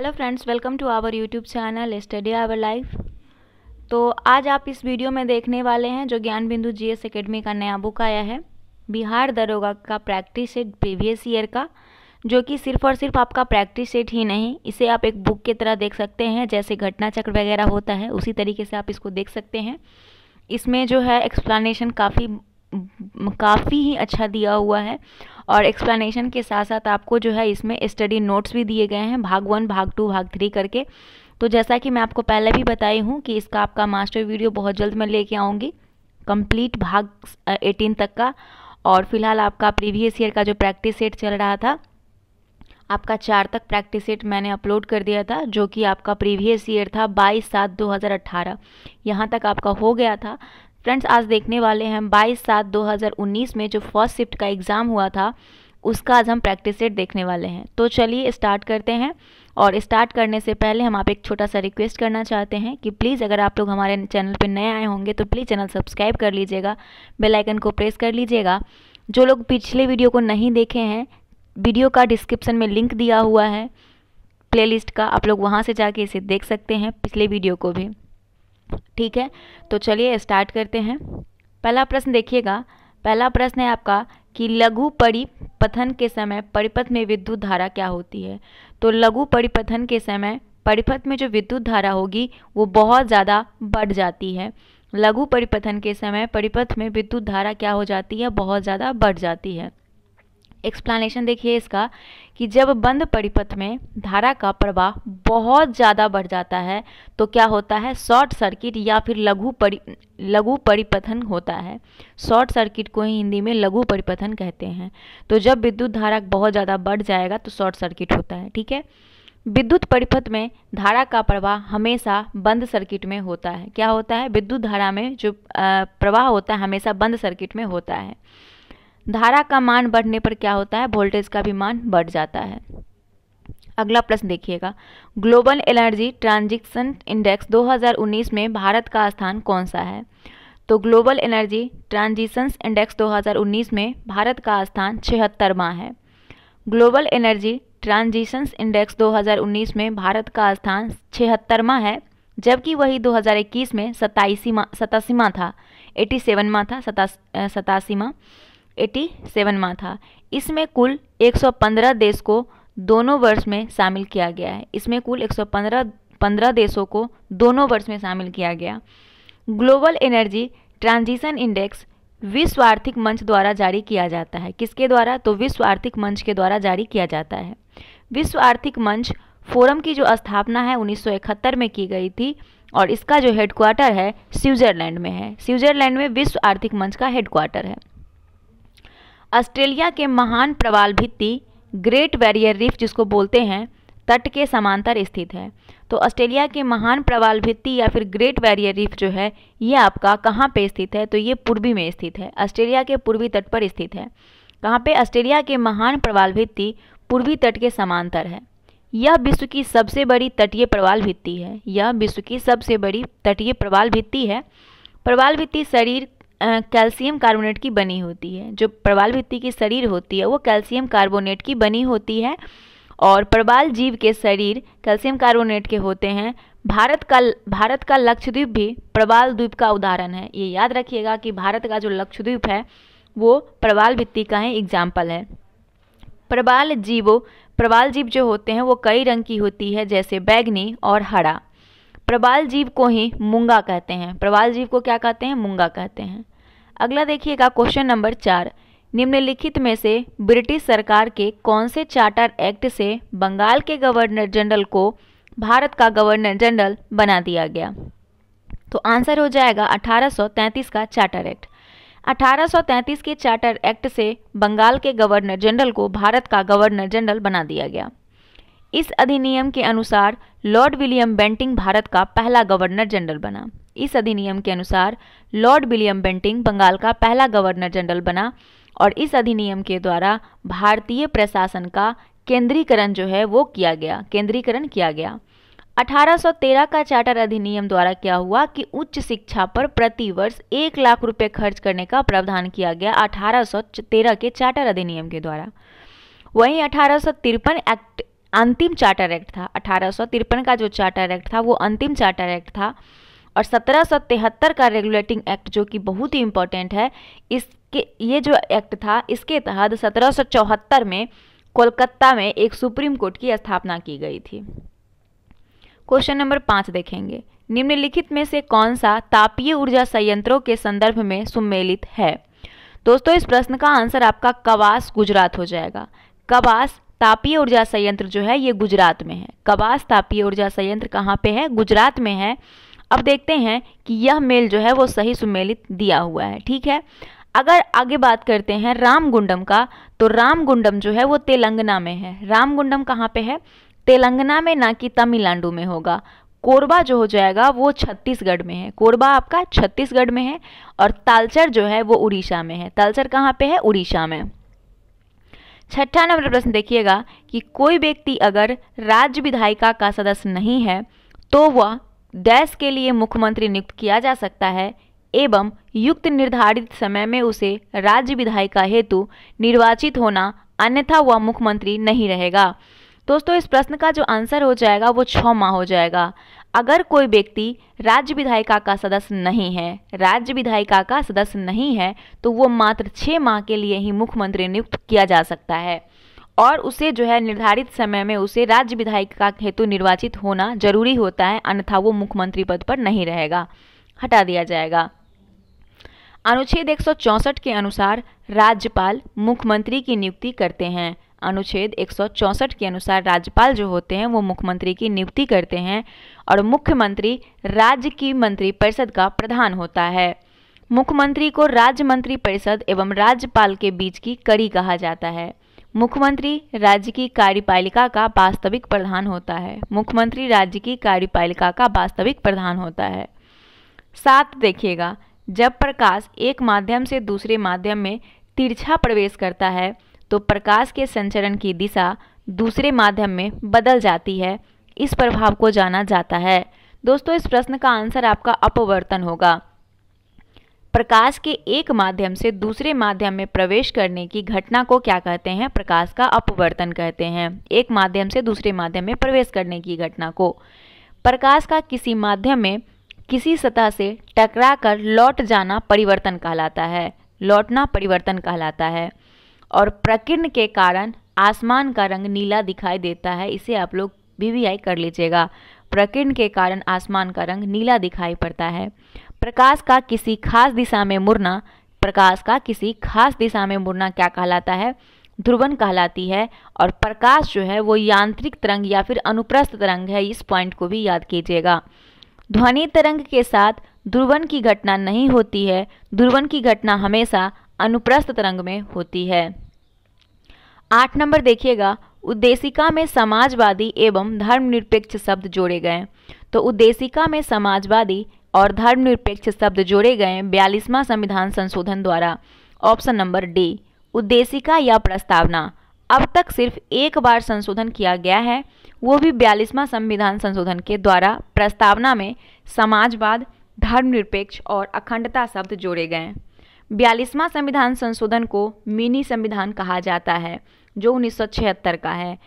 hello friends welcome to our YouTube channel study hour life तो आज आप इस वीडियो में देखने वाले हैं जो ज्ञान बिंदु जी एस अकेडमी का नया बुक आया है बिहार दरोगा का प्रैक्टिस सेट प्रीवियस ईयर का जो कि सिर्फ और सिर्फ आपका प्रैक्टिस सेट ही नहीं इसे आप एक बुक की तरह देख सकते हैं जैसे घटना चक्र वगैरह होता है उसी तरीके से आप इसको देख सकते हैं इसमें जो है एक्सप्लानशन काफ़ी काफ़ी ही अच्छा दिया हुआ है और एक्सप्लेनेशन के साथ साथ आपको जो है इसमें स्टडी नोट्स भी दिए गए हैं भाग वन भाग टू भाग थ्री करके तो जैसा कि मैं आपको पहले भी बताई हूँ कि इसका आपका मास्टर वीडियो बहुत जल्द मैं लेके आऊँगी कंप्लीट भाग एटीन तक का और फिलहाल आपका प्रीवियस ईयर का जो प्रैक्टिस सेट चल रहा था आपका चार तक प्रैक्टिस सेट मैंने अपलोड कर दिया था जो कि आपका प्रीवियस ईयर था बाईस सात दो हज़ार अट्ठारह यहाँ तक आपका हो गया था फ्रेंड्स आज देखने वाले हैं 22 सात 2019 में जो फर्स्ट शिफ्ट का एग्ज़ाम हुआ था उसका आज हम प्रैक्टिस सेट देखने वाले हैं तो चलिए स्टार्ट करते हैं और स्टार्ट करने से पहले हम आप एक छोटा सा रिक्वेस्ट करना चाहते हैं कि प्लीज़ अगर आप लोग हमारे चैनल पर नए आए होंगे तो प्लीज़ चैनल सब्सक्राइब कर लीजिएगा बेलाइकन को प्रेस कर लीजिएगा जो लोग पिछले वीडियो को नहीं देखे हैं वीडियो का डिस्क्रिप्सन में लिंक दिया हुआ है प्लेलिस्ट का आप लोग वहाँ से जाके इसे देख सकते हैं पिछले वीडियो को भी ठीक है तो चलिए स्टार्ट करते हैं पहला प्रश्न देखिएगा पहला प्रश्न है आपका कि लघु परिपथन के समय परिपथ में विद्युत धारा क्या होती है तो लघु परिपथन के समय परिपथ में जो विद्युत धारा होगी वो बहुत ज़्यादा बढ़ जाती है लघु परिपथन के समय परिपथ में विद्युत धारा क्या हो जाती है बहुत ज़्यादा बढ़ जाती है एक्सप्लानेशन देखिए इसका कि जब बंद परिपथ में धारा का प्रवाह बहुत ज़्यादा बढ़ जाता है तो क्या होता है शॉर्ट सर्किट या फिर लघु परि लघु परिपथन होता है शॉर्ट सर्किट को ही हिंदी में लघु परिपथन कहते हैं तो जब विद्युत धारा बहुत ज़्यादा बढ़ जाएगा तो शॉर्ट सर्किट होता है ठीक है विद्युत परिपथ में धारा का प्रवाह हमेशा बंद सर्किट में होता है क्या होता है विद्युत धारा में जो प्रवाह होता है हमेशा बंद सर्किट में होता है धारा का मान बढ़ने पर क्या होता है वोल्टेज का भी मान बढ़ जाता है अगला प्रश्न देखिएगा ग्लोबल एनर्जी ट्रांजिक्शन इंडेक्स 2019 में भारत का स्थान कौन सा है तो ग्लोबल एनर्जी ट्रांजिशंस इंडेक्स 2019 में भारत का स्थान छिहत्तरवा है ग्लोबल एनर्जी ट्रांजिशंस इंडेक्स 2019 में भारत का स्थान छिहत्तरवा है जबकि वही 2021 में सताईसीवा सतासीवा था एटी सेवनवा था सतासीवा 87वां था इसमें कुल 115 देश को दोनों वर्ष में शामिल किया गया है इसमें कुल 115 15 देशों को दोनों वर्ष में शामिल किया गया ग्लोबल एनर्जी ट्रांजिशन इंडेक्स विश्व आर्थिक मंच द्वारा जारी किया जाता है किसके द्वारा तो विश्व आर्थिक मंच के द्वारा जारी किया जाता है विश्व आर्थिक मंच फोरम की जो स्थापना है उन्नीस में की गई थी और इसका जो हेडक्वार्टर है स्विट्जरलैंड में है स्विट्जरलैंड में विश्व आर्थिक मंच का हेडक्वार्टर है ऑस्ट्रेलिया के महान प्रवाल भित्ति ग्रेट बैरियर रीफ जिसको बोलते हैं तट के समांतर स्थित है तो ऑस्ट्रेलिया के महान प्रवाल भित्ति या फिर ग्रेट बैरियर रीफ जो है ये आपका कहाँ पे स्थित है तो ये पूर्वी में स्थित है ऑस्ट्रेलिया के पूर्वी तट पर स्थित है कहाँ पे ऑस्ट्रेलिया के महान प्रवाल भित्ति पूर्वी तट के समांतर है यह विश्व की सबसे बड़ी तटीय प्रवाल भित्ति है यह विश्व की सबसे बड़ी तटीय प्रवाल भित्ति है प्रवाल भित्ति शरीर कैल्शियम कार्बोनेट की बनी होती है जो प्रवाल भित्ति की शरीर होती है वो कैल्शियम कार्बोनेट की बनी होती है और प्रवाल जीव के शरीर कैल्शियम कार्बोनेट के होते हैं भारत का भारत का लक्षद्वीप भी प्रवाल द्वीप का उदाहरण है ये याद रखिएगा कि भारत का जो लक्षद्वीप है वो प्रवाल भित्ति का ही एग्जाम्पल है प्रवाल जीवो प्रवाल जीव जो होते हैं वो कई रंग की होती है जैसे बैगनी और हरा प्रवाल जीव को ही मूंगा कहते हैं प्रवाल जीव को क्या कहते हैं मूंगा कहते हैं अगला देखिएगा क्वेश्चन नंबर चार निम्नलिखित में से ब्रिटिश सरकार के कौन से चार्टर एक्ट से बंगाल के गवर्नर जनरल को भारत का गवर्नर जनरल बना दिया गया तो आंसर हो जाएगा 1833 का चार्टर एक्ट 1833 के चार्टर एक्ट से बंगाल के गवर्नर जनरल को भारत का गवर्नर जनरल बना दिया गया इस अधिनियम के अनुसार लॉर्ड विलियम बेंटिंग भारत का पहला गवर्नर जनरल बना इस अधिनियम के अनुसार लॉर्ड विलियम बेंटिंग बंगाल का पहला गवर्नर जनरल बना और इस अधिनियम के द्वारा भारतीय प्रशासन का केंद्रीकरण जो है वो किया गया केंद्रीकरण किया गया 1813 का चार्टर अधिनियम द्वारा क्या हुआ कि उच्च शिक्षा पर प्रतिवर्ष एक लाख रुपए खर्च करने का प्रावधान किया गया 1813 के चार्टर अधिनियम के द्वारा वहीं अठारह एक्ट अंतिम चार्टर एक्ट था अठारह का जो चार्टर एक्ट था वो अंतिम चार्टर एक्ट था और सत्रह का रेगुलेटिंग एक्ट जो कि बहुत ही इम्पोर्टेंट है इसके ये जो एक्ट था इसके तहत सत्रह में कोलकाता में एक सुप्रीम कोर्ट की स्थापना की गई थी क्वेश्चन नंबर पाँच देखेंगे निम्नलिखित में से कौन सा तापीय ऊर्जा संयंत्रों के संदर्भ में सम्मिलित है दोस्तों इस प्रश्न का आंसर आपका कवास गुजरात हो जाएगा कवास तापीय ऊर्जा संयंत्र जो है ये गुजरात में है कबास तापीय ऊर्जा संयंत्र कहाँ पे है गुजरात में है अब देखते हैं कि यह मेल जो है वो सही सुमेलित दिया हुआ है ठीक है अगर आगे बात करते हैं रामगुंडम का तो रामगुंडम जो है वो तेलंगाना में है रामगुंडम कहाँ पे है तेलंगाना में ना कि तमिलनाडु में होगा कोरबा जो हो जाएगा वो छत्तीसगढ़ में है कोरबा आपका छत्तीसगढ़ में है और तालचर जो है वो उड़ीसा में है तालचर कहाँ पे है उड़ीसा में छठा नंबर प्रश्न देखिएगा कि कोई व्यक्ति अगर राज्य विधायिका का सदस्य नहीं है तो वह डैश के लिए मुख्यमंत्री नियुक्त किया जा सकता है एवं युक्त निर्धारित समय में उसे राज्य विधायिका हेतु निर्वाचित होना अन्यथा वह मुख्यमंत्री नहीं रहेगा दोस्तों इस प्रश्न का जो आंसर हो जाएगा वो छ माह हो जाएगा अगर कोई व्यक्ति राज्य विधायिका का सदस्य नहीं है राज्य विधायिका का सदस्य नहीं है तो वो मात्र छः माह के लिए ही मुख्यमंत्री नियुक्त किया जा सकता है और उसे जो है निर्धारित समय में उसे राज्य विधायिका हेतु निर्वाचित होना जरूरी होता है अन्यथा वो मुख्यमंत्री पद पर नहीं रहेगा हटा दिया जाएगा अनुच्छेद एक के अनुसार राज्यपाल मुख्यमंत्री की नियुक्ति करते हैं अनुच्छेद एक के अनुसार राज्यपाल जो होते हैं वो मुख्यमंत्री की नियुक्ति करते हैं और मुख्यमंत्री राज्य की मंत्रिपरिषद का प्रधान होता है मुख्यमंत्री को राज्य मंत्रिपरिषद एवं राज्यपाल के बीच की कड़ी कहा जाता है मुख्यमंत्री राज्य की कार्यपालिका का वास्तविक प्रधान होता है मुख्यमंत्री राज्य की कार्यपालिका का वास्तविक प्रधान होता है सात देखिएगा जब प्रकाश एक माध्यम से दूसरे माध्यम में तिरछा प्रवेश करता है तो प्रकाश के संचरण की दिशा दूसरे माध्यम में बदल जाती है इस प्रभाव को जाना जाता है दोस्तों इस प्रश्न का आंसर आपका अपवर्तन होगा प्रकाश के एक माध्यम से दूसरे माध्यम में प्रवेश करने की घटना को क्या कहते हैं प्रकाश का अपवर्तन कहते हैं एक माध्यम से दूसरे माध्यम में प्रवेश करने की घटना को प्रकाश का किसी माध्यम में किसी सतह से टकरा कर लौट जाना परिवर्तन कहलाता है लौटना परिवर्तन कहलाता है और प्रकीर्ण के कारण आसमान का रंग नीला दिखाई देता है इसे आप लोग वी कर लीजिएगा प्रकीर्ण के कारण आसमान का रंग नीला दिखाई पड़ता है प्रकाश का किसी खास दिशा में मुड़ना प्रकाश का किसी खास दिशा में मुड़ना क्या कहलाता है ध्रुवन कहलाती है और प्रकाश जो है वो यांत्रिक तरंग या फिर अनुप्रस्थ तरंग है इस पॉइंट को भी याद कीजिएगा ध्वनि तरंग के साथ ध्रुवन की घटना नहीं होती है ध्रुवन की घटना हमेशा अनुप्रस्थ तरंग में होती है आठ नंबर देखिएगा उद्देशिका में समाजवादी एवं धर्मनिरपेक्ष शब्द जोड़े गए तो उद्देशिका में समाजवादी और धर्मनिरपेक्ष शब्द जोड़े गए बयालीसवां संविधान संशोधन द्वारा ऑप्शन नंबर डी उद्देशिका या प्रस्तावना अब तक सिर्फ एक बार संशोधन किया गया है वो भी बयालीसवां संविधान संशोधन के द्वारा प्रस्तावना में समाजवाद धर्मनिरपेक्ष और अखंडता शब्द जोड़े गए बयालीसवां संविधान संशोधन को मिनी संविधान कहा जाता है जो उन्नीस का है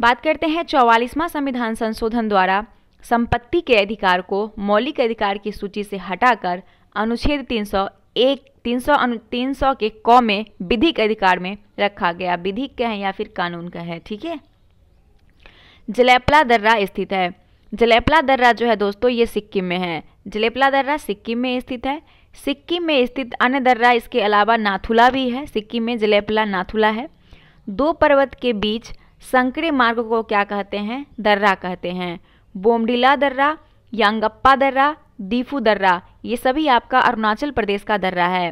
बात करते हैं चौवालीसवां संविधान संशोधन द्वारा संपत्ति के अधिकार को मौलिक अधिकार की सूची से हटाकर अनुच्छेद 301 तीन सौ के क में विधिक अधिकार में रखा गया विधिक का है या फिर कानून का है ठीक है जलेपला दर्रा स्थित है जलेपला दर्रा जो है दोस्तों ये सिक्किम में है जलेपला दर्रा सिक्किम में स्थित है सिक्किम में स्थित अन्य दर्रा इसके अलावा नाथुला भी है सिक्किम में जलेपला नाथुला है दो पर्वत के बीच संकरे मार्ग को क्या कहते हैं दर्रा कहते हैं बोमडिला दर्रा यांगप्पा दर्रा दीफू दर्रा ये सभी आपका अरुणाचल प्रदेश का दर्रा है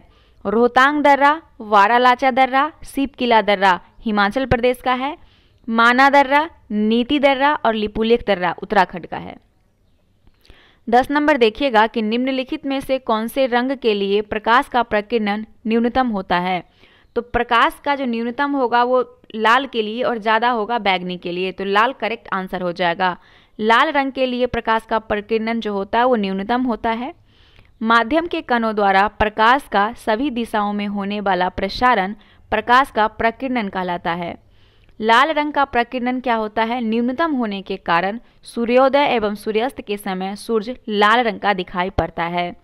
रोहतांग दर्रा वारालाचा दर्रा सीप किला दर्रा हिमाचल प्रदेश का है माना दर्रा नीति दर्रा और लिपुलेख दर्रा उत्तराखंड का है दस नंबर देखिएगा कि निम्नलिखित में से कौन से रंग के लिए प्रकाश का प्रकीर्णन न्यूनतम होता है तो प्रकाश का जो न्यूनतम होगा वो लाल के लिए और ज़्यादा होगा बैगनी के लिए तो लाल करेक्ट आंसर हो जाएगा लाल रंग के लिए प्रकाश का प्रकीर्णन जो होता है वो न्यूनतम होता है माध्यम के कणों द्वारा प्रकाश का सभी दिशाओं में होने वाला प्रसारण प्रकाश का प्रकीर्णन कहलाता है लाल रंग का प्रकीर्णन क्या होता है न्यूनतम होने के कारण सूर्योदय एवं सूर्यास्त के समय सूर्य लाल रंग का दिखाई पड़ता है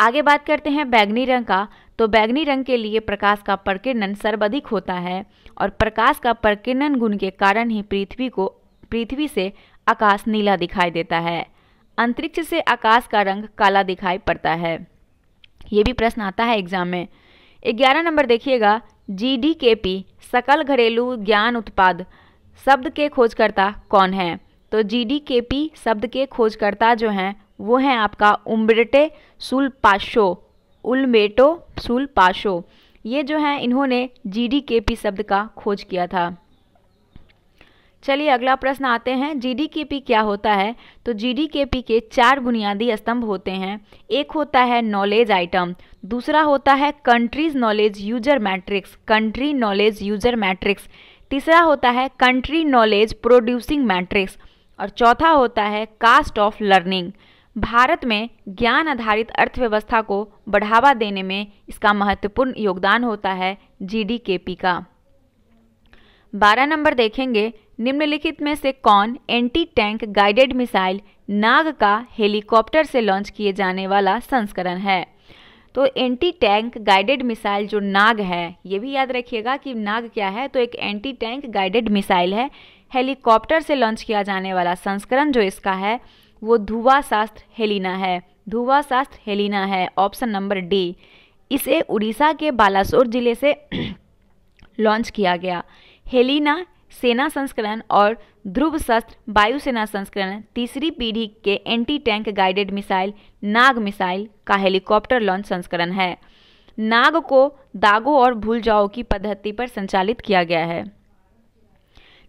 आगे बात करते हैं बैगनी रंग का तो बैगनी रंग के लिए प्रकाश का प्रकीर्णन सर्वाधिक होता है और प्रकाश का प्रकीर्णन गुण के कारण ही पृथ्वी को पृथ्वी से आकाश नीला दिखाई देता है अंतरिक्ष से आकाश का रंग काला दिखाई पड़ता है ये भी प्रश्न आता है एग्जाम में ग्यारह नंबर देखिएगा जीडीकेपी सकल घरेलू ज्ञान उत्पाद शब्द के खोजकर्ता कौन है तो जीडीकेपी शब्द के खोजकर्ता जो हैं वो हैं आपका उम्ब्रेटे सुलपाशो उल्मेटो सुलपाशो ये जो हैं इन्होंने जीडीकेपी शब्द का खोज किया था चलिए अगला प्रश्न आते हैं जीडीकेपी क्या होता है तो जीडीकेपी के चार बुनियादी स्तंभ होते हैं एक होता है नॉलेज आइटम दूसरा होता है countries knowledge user matrix country knowledge user matrix तीसरा होता है कंट्री नॉलेज प्रोड्यूसिंग मैट्रिक्स और चौथा होता है कास्ट ऑफ लर्निंग भारत में ज्ञान आधारित अर्थव्यवस्था को बढ़ावा देने में इसका महत्वपूर्ण योगदान होता है जीडीकेपी का बारह नंबर देखेंगे निम्नलिखित में से कौन anti tank guided missile Nag का हेलीकॉप्टर से लॉन्च किए जाने वाला संस्करण है तो एंटी टैंक गाइडेड मिसाइल जो नाग है ये भी याद रखिएगा कि नाग क्या है तो एक एंटी टैंक गाइडेड मिसाइल है हेलीकॉप्टर से लॉन्च किया जाने वाला संस्करण जो इसका है वो धुआ शास्त्र हेलिना है धुआ शास्त्र हेलिना है ऑप्शन नंबर डी इसे उड़ीसा के बालासोर जिले से लॉन्च किया गया हेलिना सेना संस्करण और ध्रुव शस्त्र वायुसेना संस्करण तीसरी पीढ़ी के anti tank guided missile Nag missile का हेलीकॉप्टर लॉन्च संस्करण है नाग को दागो और भूल जाओ की पद्धति पर संचालित किया गया है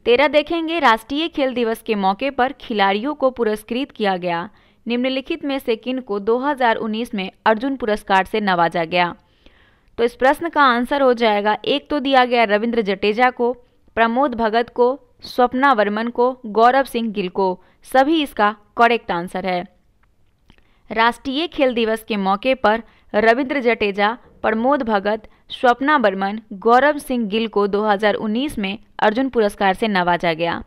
तेरह देखेंगे राष्ट्रीय खेल दिवस के मौके पर खिलाड़ियों को पुरस्कृत किया गया निम्नलिखित में से किन को 2019 में अर्जुन पुरस्कार से नवाजा गया तो इस प्रश्न का आंसर हो जाएगा एक तो दिया गया रविंद्र जडेजा को प्रमोद भगत को स्वप्ना वर्मन को गौरव सिंह गिल को सभी इसका करेक्ट आंसर है राष्ट्रीय खेल दिवस के मौके पर रविंद्र जडेजा प्रमोद भगत स्वप्ना वर्मन गौरव सिंह गिल को 2019 में अर्जुन पुरस्कार से नवाजा गया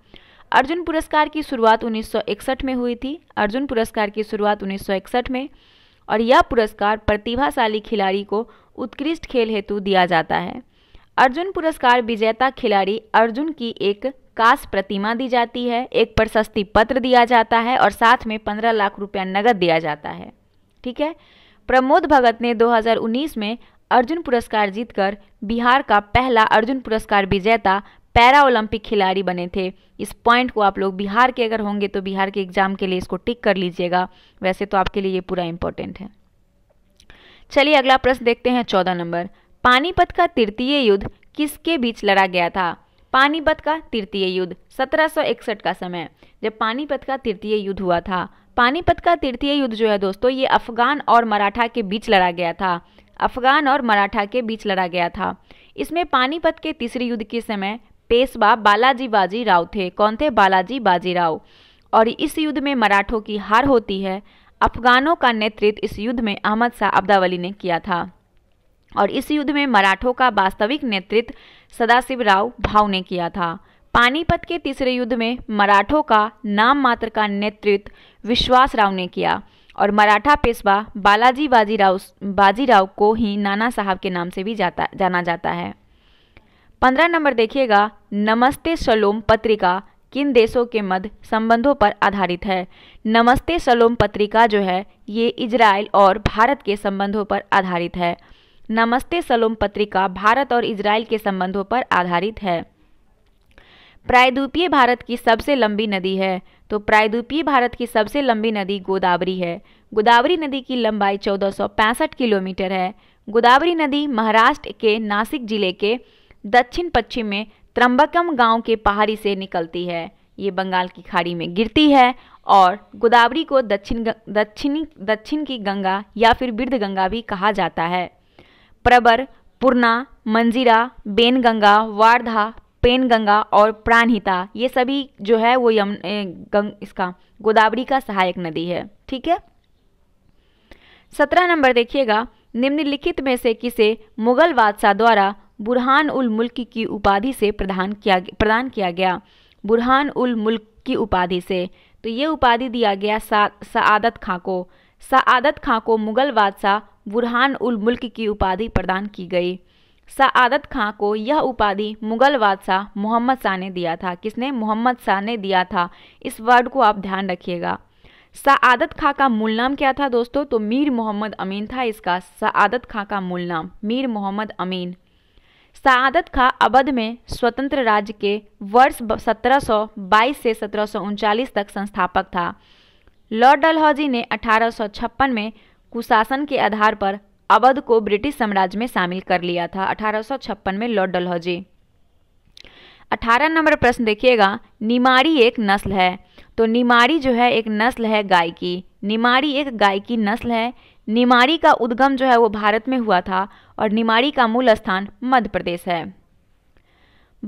अर्जुन पुरस्कार की शुरुआत 1961 में हुई थी अर्जुन पुरस्कार की शुरुआत 1961 में और यह पुरस्कार प्रतिभाशाली खिलाड़ी को उत्कृष्ट खेल हेतु दिया जाता है अर्जुन पुरस्कार विजेता खिलाड़ी अर्जुन की एक कास प्रतिमा दी जाती है एक प्रशस्ति पत्र दिया जाता है और साथ में पंद्रह लाख रुपया नगद दिया जाता है ठीक है प्रमोद भगत ने 2019 में अर्जुन पुरस्कार जीतकर बिहार का पहला अर्जुन पुरस्कार विजेता पैरा ओलंपिक खिलाड़ी बने थे इस पॉइंट को आप लोग बिहार के अगर होंगे तो बिहार के एग्जाम के लिए इसको टिक कर लीजिएगा वैसे तो आपके लिए ये पूरा इंपॉर्टेंट है चलिए अगला प्रश्न देखते हैं चौदह नंबर पानीपत का तृतीय युद्ध किसके बीच लड़ा गया था पानीपत का तृतीय युद्ध 1761 का समय जब पानीपत का तृतीय युद्ध हुआ था पानीपत का तृतीय युद्ध जो है दोस्तों ये अफगान और मराठा के बीच लड़ा गया था अफगान और मराठा के बीच लड़ा गया था इसमें पानीपत के तीसरे युद्ध के समय पेशवा बालाजी बाजी राव थे कौन थे बालाजी बाजी राव और इस युद्ध में मराठों की हार होती है अफगानों का नेतृत्व इस युद्ध में अहमद शाह अब्दावली ने किया था और इस युद्ध में मराठों का वास्तविक नेतृत्व सदाशिव राव भाव ने किया था पानीपत के तीसरे युद्ध में मराठों का नाम मात्र का नेतृत्व विश्वास राव ने किया और मराठा पेशवा बालाजी बाजीराव बाजीराव को ही नाना साहब के नाम से भी जाता जाना जाता है पंद्रह नंबर देखिएगा नमस्ते सलोम पत्रिका किन देशों के मध्य संबंधों पर आधारित है नमस्ते सलोम पत्रिका जो है ये इजराइल और भारत के संबंधों पर आधारित है नमस्ते सलोम पत्रिका भारत और इसराइल के संबंधों पर आधारित है प्रायद्वीपीय भारत की सबसे लंबी नदी है तो प्रायद्वीपीय भारत की सबसे लंबी नदी गोदावरी है गोदावरी नदी की लंबाई चौदह किलोमीटर है गोदावरी नदी महाराष्ट्र के नासिक जिले के दक्षिण पश्चिम में त्रंबकम गांव के पहाड़ी से निकलती है ये बंगाल की खाड़ी में गिरती है और गोदावरी को दक्षिण दक्षिणी दक्षिण की गंगा या फिर बिर्ध गंगा भी कहा जाता है प्रबर पूर्णा मंजीरा बेनगंगा वारधा पेनगंगा और प्राणहिता ये सभी जो है वो यम गंग, इसका गोदावरी का सहायक नदी है ठीक है सत्रह नंबर देखिएगा निम्नलिखित में से किसे मुगल बादशाह द्वारा बुरहान उल मुल्क की उपाधि से प्रदान किया प्रदान किया गया बुरहान उल मुल्क की उपाधि से तो ये उपाधि दिया गया सा, आदत खां को आदत खां को मुगल बादशाह बुरहान उल मुल्क की उपाधि प्रदान की गई सआदत खां को यह उपाधि मुगल बादशाह मोहम्मद शाह ने दिया था किसने मोहम्मद शाह ने दिया था इस वर्ड को आप ध्यान रखिएगा सआदत खां का मूल नाम क्या था दोस्तों तो मीर मोहम्मद अमीन था इसका सआदत खां का मूल नाम मीर मोहम्मद अमीन सआदत खां अवध में स्वतंत्र राज्य के वर्ष 1722 से सत्रह तक संस्थापक था लॉर्ड डलहौजी ने अठारह में कुशासन के आधार पर अवध को ब्रिटिश साम्राज्य में शामिल कर लिया था अठारह में लॉर्ड डलहौजी 18 नंबर प्रश्न देखिएगा निमारी एक नस्ल है तो निमारी जो है एक नस्ल है गाय की निमारी एक गाय की नस्ल है निमारी का उद्गम जो है वो भारत में हुआ था और निमारी का मूल स्थान मध्य प्रदेश है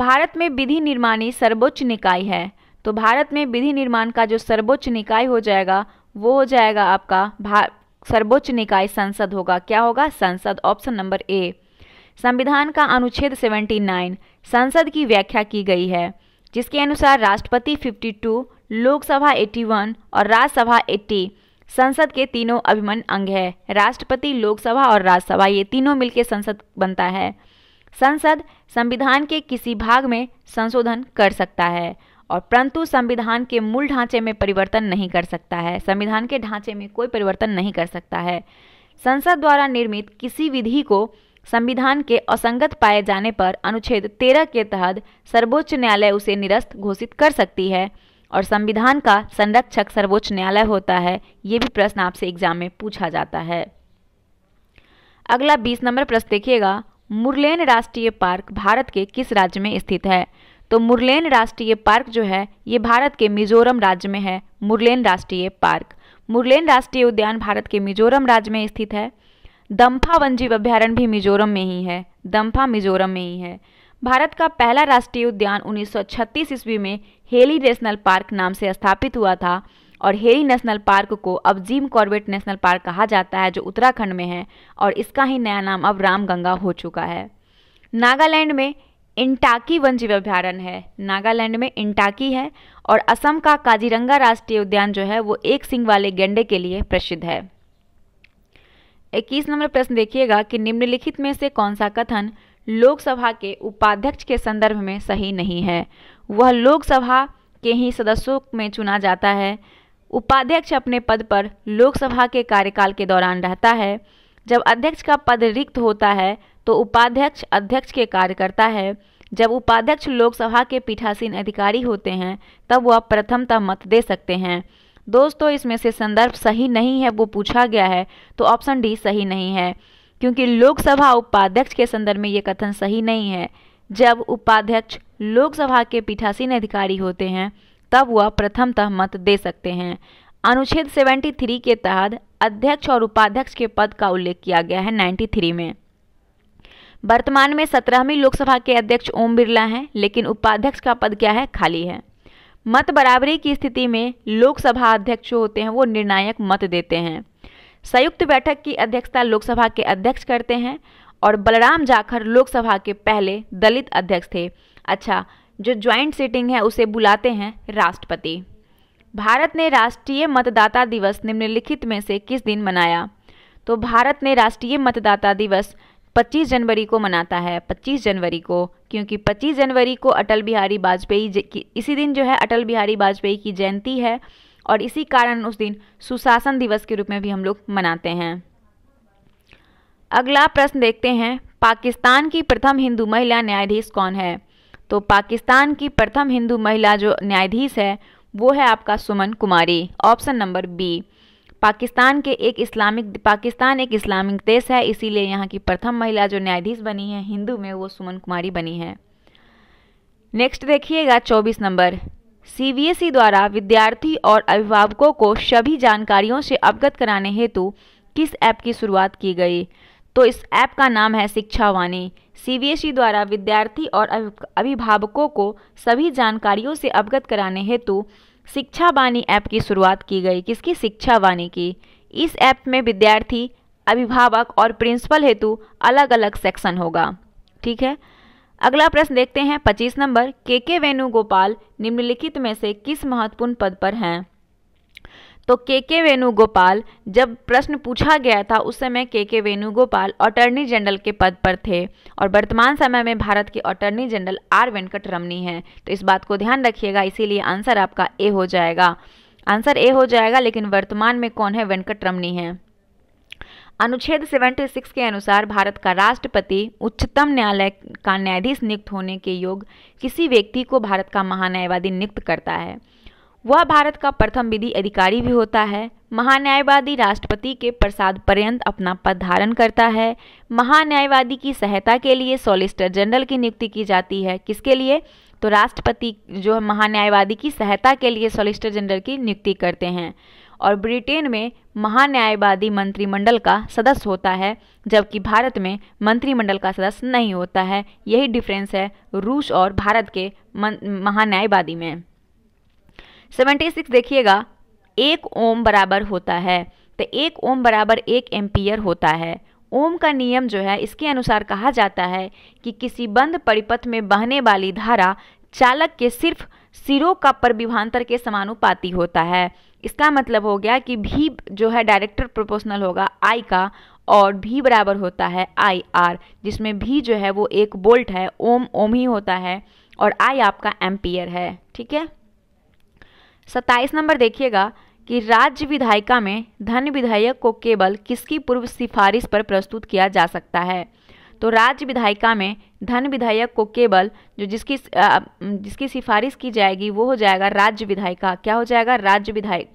भारत में विधि निर्माणी सर्वोच्च निकाय है तो भारत में विधि निर्माण का जो सर्वोच्च निकाय हो जाएगा वो हो जाएगा आपका सर्वोच्च निकाय संसद होगा क्या होगा संसद ऑप्शन नंबर ए संविधान का अनुच्छेद 79 संसद की व्याख्या की गई है जिसके अनुसार राष्ट्रपति 52, लोकसभा 81 और राज्यसभा 80 संसद के तीनों अभिमन अंग है राष्ट्रपति लोकसभा और राज्यसभा ये तीनों मिलकर संसद बनता है संसद संविधान के किसी भाग में संशोधन कर सकता है और परंतु संविधान के मूल ढांचे में परिवर्तन नहीं कर सकता है संविधान के ढांचे में कोई परिवर्तन नहीं कर सकता है संसद द्वारा निर्मित किसी विधि को संविधान के असंगत पाए जाने पर अनुच्छेद तेरह के तहत सर्वोच्च न्यायालय उसे निरस्त घोषित कर सकती है और संविधान का संरक्षक सर्वोच्च न्यायालय होता है ये भी प्रश्न आपसे एग्जाम में पूछा जाता है अगला बीस नंबर प्रश्न देखिएगा मुरलेन राष्ट्रीय पार्क भारत के किस राज्य में स्थित है तो मुरलेन राष्ट्रीय पार्क जो है ये भारत के मिजोरम राज्य में है मुरलेन राष्ट्रीय पार्क मुरलेन राष्ट्रीय उद्यान भारत के मिजोरम राज्य में स्थित है दम्फा वन्यजीव अभ्यारण्य भी मिजोरम में ही है दम्फा मिजोरम में ही है भारत का पहला राष्ट्रीय उद्यान 1936 ईस्वी में हेली नेशनल पार्क नाम से स्थापित हुआ था और हेली नेशनल पार्क को अब जीम कॉर्बेट नेशनल पार्क कहा जाता है जो उत्तराखंड में है और इसका ही नया नाम अब रामगंगा हो चुका है नागालैंड में इंटाकी वन जीव अभ्यारण्य है नागालैंड में इंटाकी है और असम का काजीरंगा राष्ट्रीय उद्यान जो है वो एक सिंग वाले गेंडे के लिए प्रसिद्ध है इक्कीस नंबर प्रश्न देखिएगा कि निम्नलिखित में से कौन सा कथन लोकसभा के उपाध्यक्ष के संदर्भ में सही नहीं है वह लोकसभा के ही सदस्यों में चुना जाता है उपाध्यक्ष अपने पद पर लोकसभा के कार्यकाल के दौरान रहता है जब अध्यक्ष का पद रिक्त होता है तो उपाध्यक्ष अध्यक्ष के कार्य करता है जब उपाध्यक्ष लोकसभा के पीठासीन अधिकारी होते हैं तब वह प्रथमता मत दे सकते हैं दोस्तों इसमें से संदर्भ सही नहीं है वो पूछा गया है तो ऑप्शन डी सही नहीं है क्योंकि लोकसभा उपाध्यक्ष के संदर्भ में ये कथन सही नहीं है जब उपाध्यक्ष लोकसभा के पीठासीन अधिकारी होते हैं तब वह प्रथमतः मत दे सकते हैं अनुच्छेद 73 के तहत अध्यक्ष और उपाध्यक्ष के पद का उल्लेख किया गया है 93 में वर्तमान में सत्रहवीं लोकसभा के अध्यक्ष ओम बिरला हैं लेकिन उपाध्यक्ष का पद क्या है खाली है मत बराबरी की स्थिति में लोकसभा अध्यक्ष जो होते हैं वो निर्णायक मत देते हैं संयुक्त बैठक की अध्यक्षता लोकसभा के अध्यक्ष करते हैं और बलराम जाखर लोकसभा के पहले दलित अध्यक्ष थे अच्छा जो ज्वाइंट सीटिंग है उसे बुलाते हैं राष्ट्रपति भारत ने राष्ट्रीय मतदाता दिवस निम्नलिखित में से किस दिन मनाया तो भारत ने राष्ट्रीय मतदाता दिवस 25 जनवरी को मनाता है 25 जनवरी को क्योंकि 25 जनवरी को अटल बिहारी वाजपेयी इसी दिन जो है अटल बिहारी वाजपेयी की जयंती है और इसी कारण उस दिन सुशासन दिवस के रूप में भी हम लोग मनाते हैं अगला प्रश्न देखते हैं पाकिस्तान की प्रथम हिंदू महिला न्यायाधीश कौन है तो पाकिस्तान की प्रथम हिंदू महिला जो न्यायाधीश है वो है आपका Suman Kumari option number B Pakistan के एक इस्लामिक पाकिस्तान एक इस्लामिक देश है इसीलिए यहाँ की प्रथम महिला जो न्यायाधीश बनी है हिंदू में वो सुमन कुमारी बनी है नेक्स्ट देखिएगा चौबीस नंबर सीबीएसई e द्वारा विद्यार्थी और अभिभावकों को सभी जानकारियों से अवगत कराने हेतु किस ऐप की शुरुआत की गई तो इस ऐप का नाम है शिक्षा वाणी सीबीएसई e द्वारा विद्यार्थी और अभिभावकों को सभी जानकारियों से अवगत कराने हेतु शिक्षा वाणी ऐप की शुरुआत की गई किसकी शिक्षा वाणी की इस ऐप में विद्यार्थी अभिभावक और प्रिंसिपल हेतु अलग अलग सेक्शन होगा ठीक है अगला प्रश्न देखते हैं 25 नंबर के के वेणुगोपाल निम्नलिखित में से किस महत्वपूर्ण पद पर हैं तो के के वेणुगोपाल जब प्रश्न पूछा गया था उस समय के के वेणुगोपाल अटर्नी जनरल के पद पर थे और वर्तमान समय में भारत के attorney general R Venkat Ramani हैं तो इस बात को ध्यान रखिएगा इसीलिए आंसर आपका ए हो जाएगा आंसर ए हो जाएगा लेकिन वर्तमान में कौन है वेंकट रमनी है अनुच्छेद 76 के अनुसार भारत का राष्ट्रपति उच्चतम न्यायालय का न्यायाधीश नियुक्त होने के योग किसी व्यक्ति को भारत का महान्यायवादी नियुक्त करता है वह भारत का प्रथम विधि अधिकारी भी होता है महान्यायवादी राष्ट्रपति के प्रसाद पर्यंत अपना पद धारण करता है महान्यायवादी की सहायता के लिए सॉलिसिटर जनरल की नियुक्ति की जाती है किसके लिए तो राष्ट्रपति जो है महान्यायवादी की सहायता के लिए सॉलिसिटर जनरल की नियुक्ति करते हैं और ब्रिटेन में महान्यायवादी मंत्रिमंडल का सदस्य होता है जबकि भारत में मंत्रिमंडल का सदस्य नहीं होता है यही डिफरेंस है रूस और भारत के महान्यायवादी में सेवेंटी सिक्स देखिएगा एक ओम बराबर होता है तो एक ओम बराबर एक एम्पियर होता है ओम का नियम जो है इसके अनुसार कहा जाता है कि किसी बंद परिपथ में बहने वाली धारा चालक के सिर्फ सिरों का पर विभांतर के समानुपाती होता है इसका मतलब हो गया कि भी जो है डायरेक्टर प्रोपोर्शनल होगा आई का और भी बराबर होता है आई आर जिसमें भी जो है वो एक बोल्ट है ओम ओम ही होता है और आई आपका एम्पियर है ठीक है सत्ताईस नंबर देखिएगा कि राज्य विधायिका में धन विधेयक को केवल किसकी पूर्व सिफारिश पर प्रस्तुत किया जा सकता है तो राज्य विधायिका में धन विधेयक को केवल जो जिसकी जिसकी सिफारिश की जाएगी वो हो जाएगा राज्य विधायिका क्या हो जाएगा राज्य विधायक